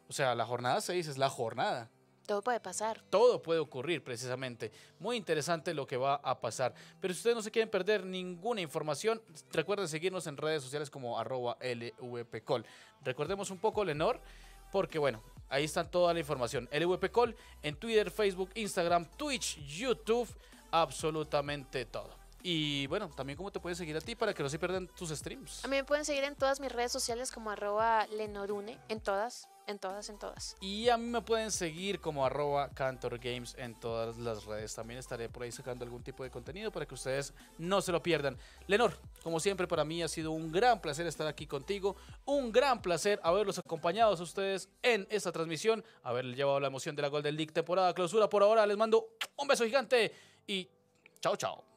Speaker 2: o sea, la jornada 6 es la jornada.
Speaker 1: Todo puede pasar.
Speaker 2: Todo puede ocurrir, precisamente. Muy interesante lo que va a pasar. Pero si ustedes no se quieren perder ninguna información, recuerden seguirnos en redes sociales como arroba LVPCOL. Recordemos un poco, Lenor, porque bueno, ahí está toda la información. LVPCOL en Twitter, Facebook, Instagram, Twitch, YouTube, absolutamente todo. Y bueno, también cómo te pueden seguir a ti para que no se pierdan tus streams.
Speaker 1: A mí me pueden seguir en todas mis redes sociales como arroba lenorune, en todas, en todas, en todas.
Speaker 2: Y a mí me pueden seguir como arroba Games en todas las redes. También estaré por ahí sacando algún tipo de contenido para que ustedes no se lo pierdan. Lenor, como siempre para mí ha sido un gran placer estar aquí contigo. Un gran placer haberlos acompañado a ustedes en esta transmisión. Haber llevado la emoción de la Golden League temporada clausura. Por ahora les mando un beso gigante y chao chao.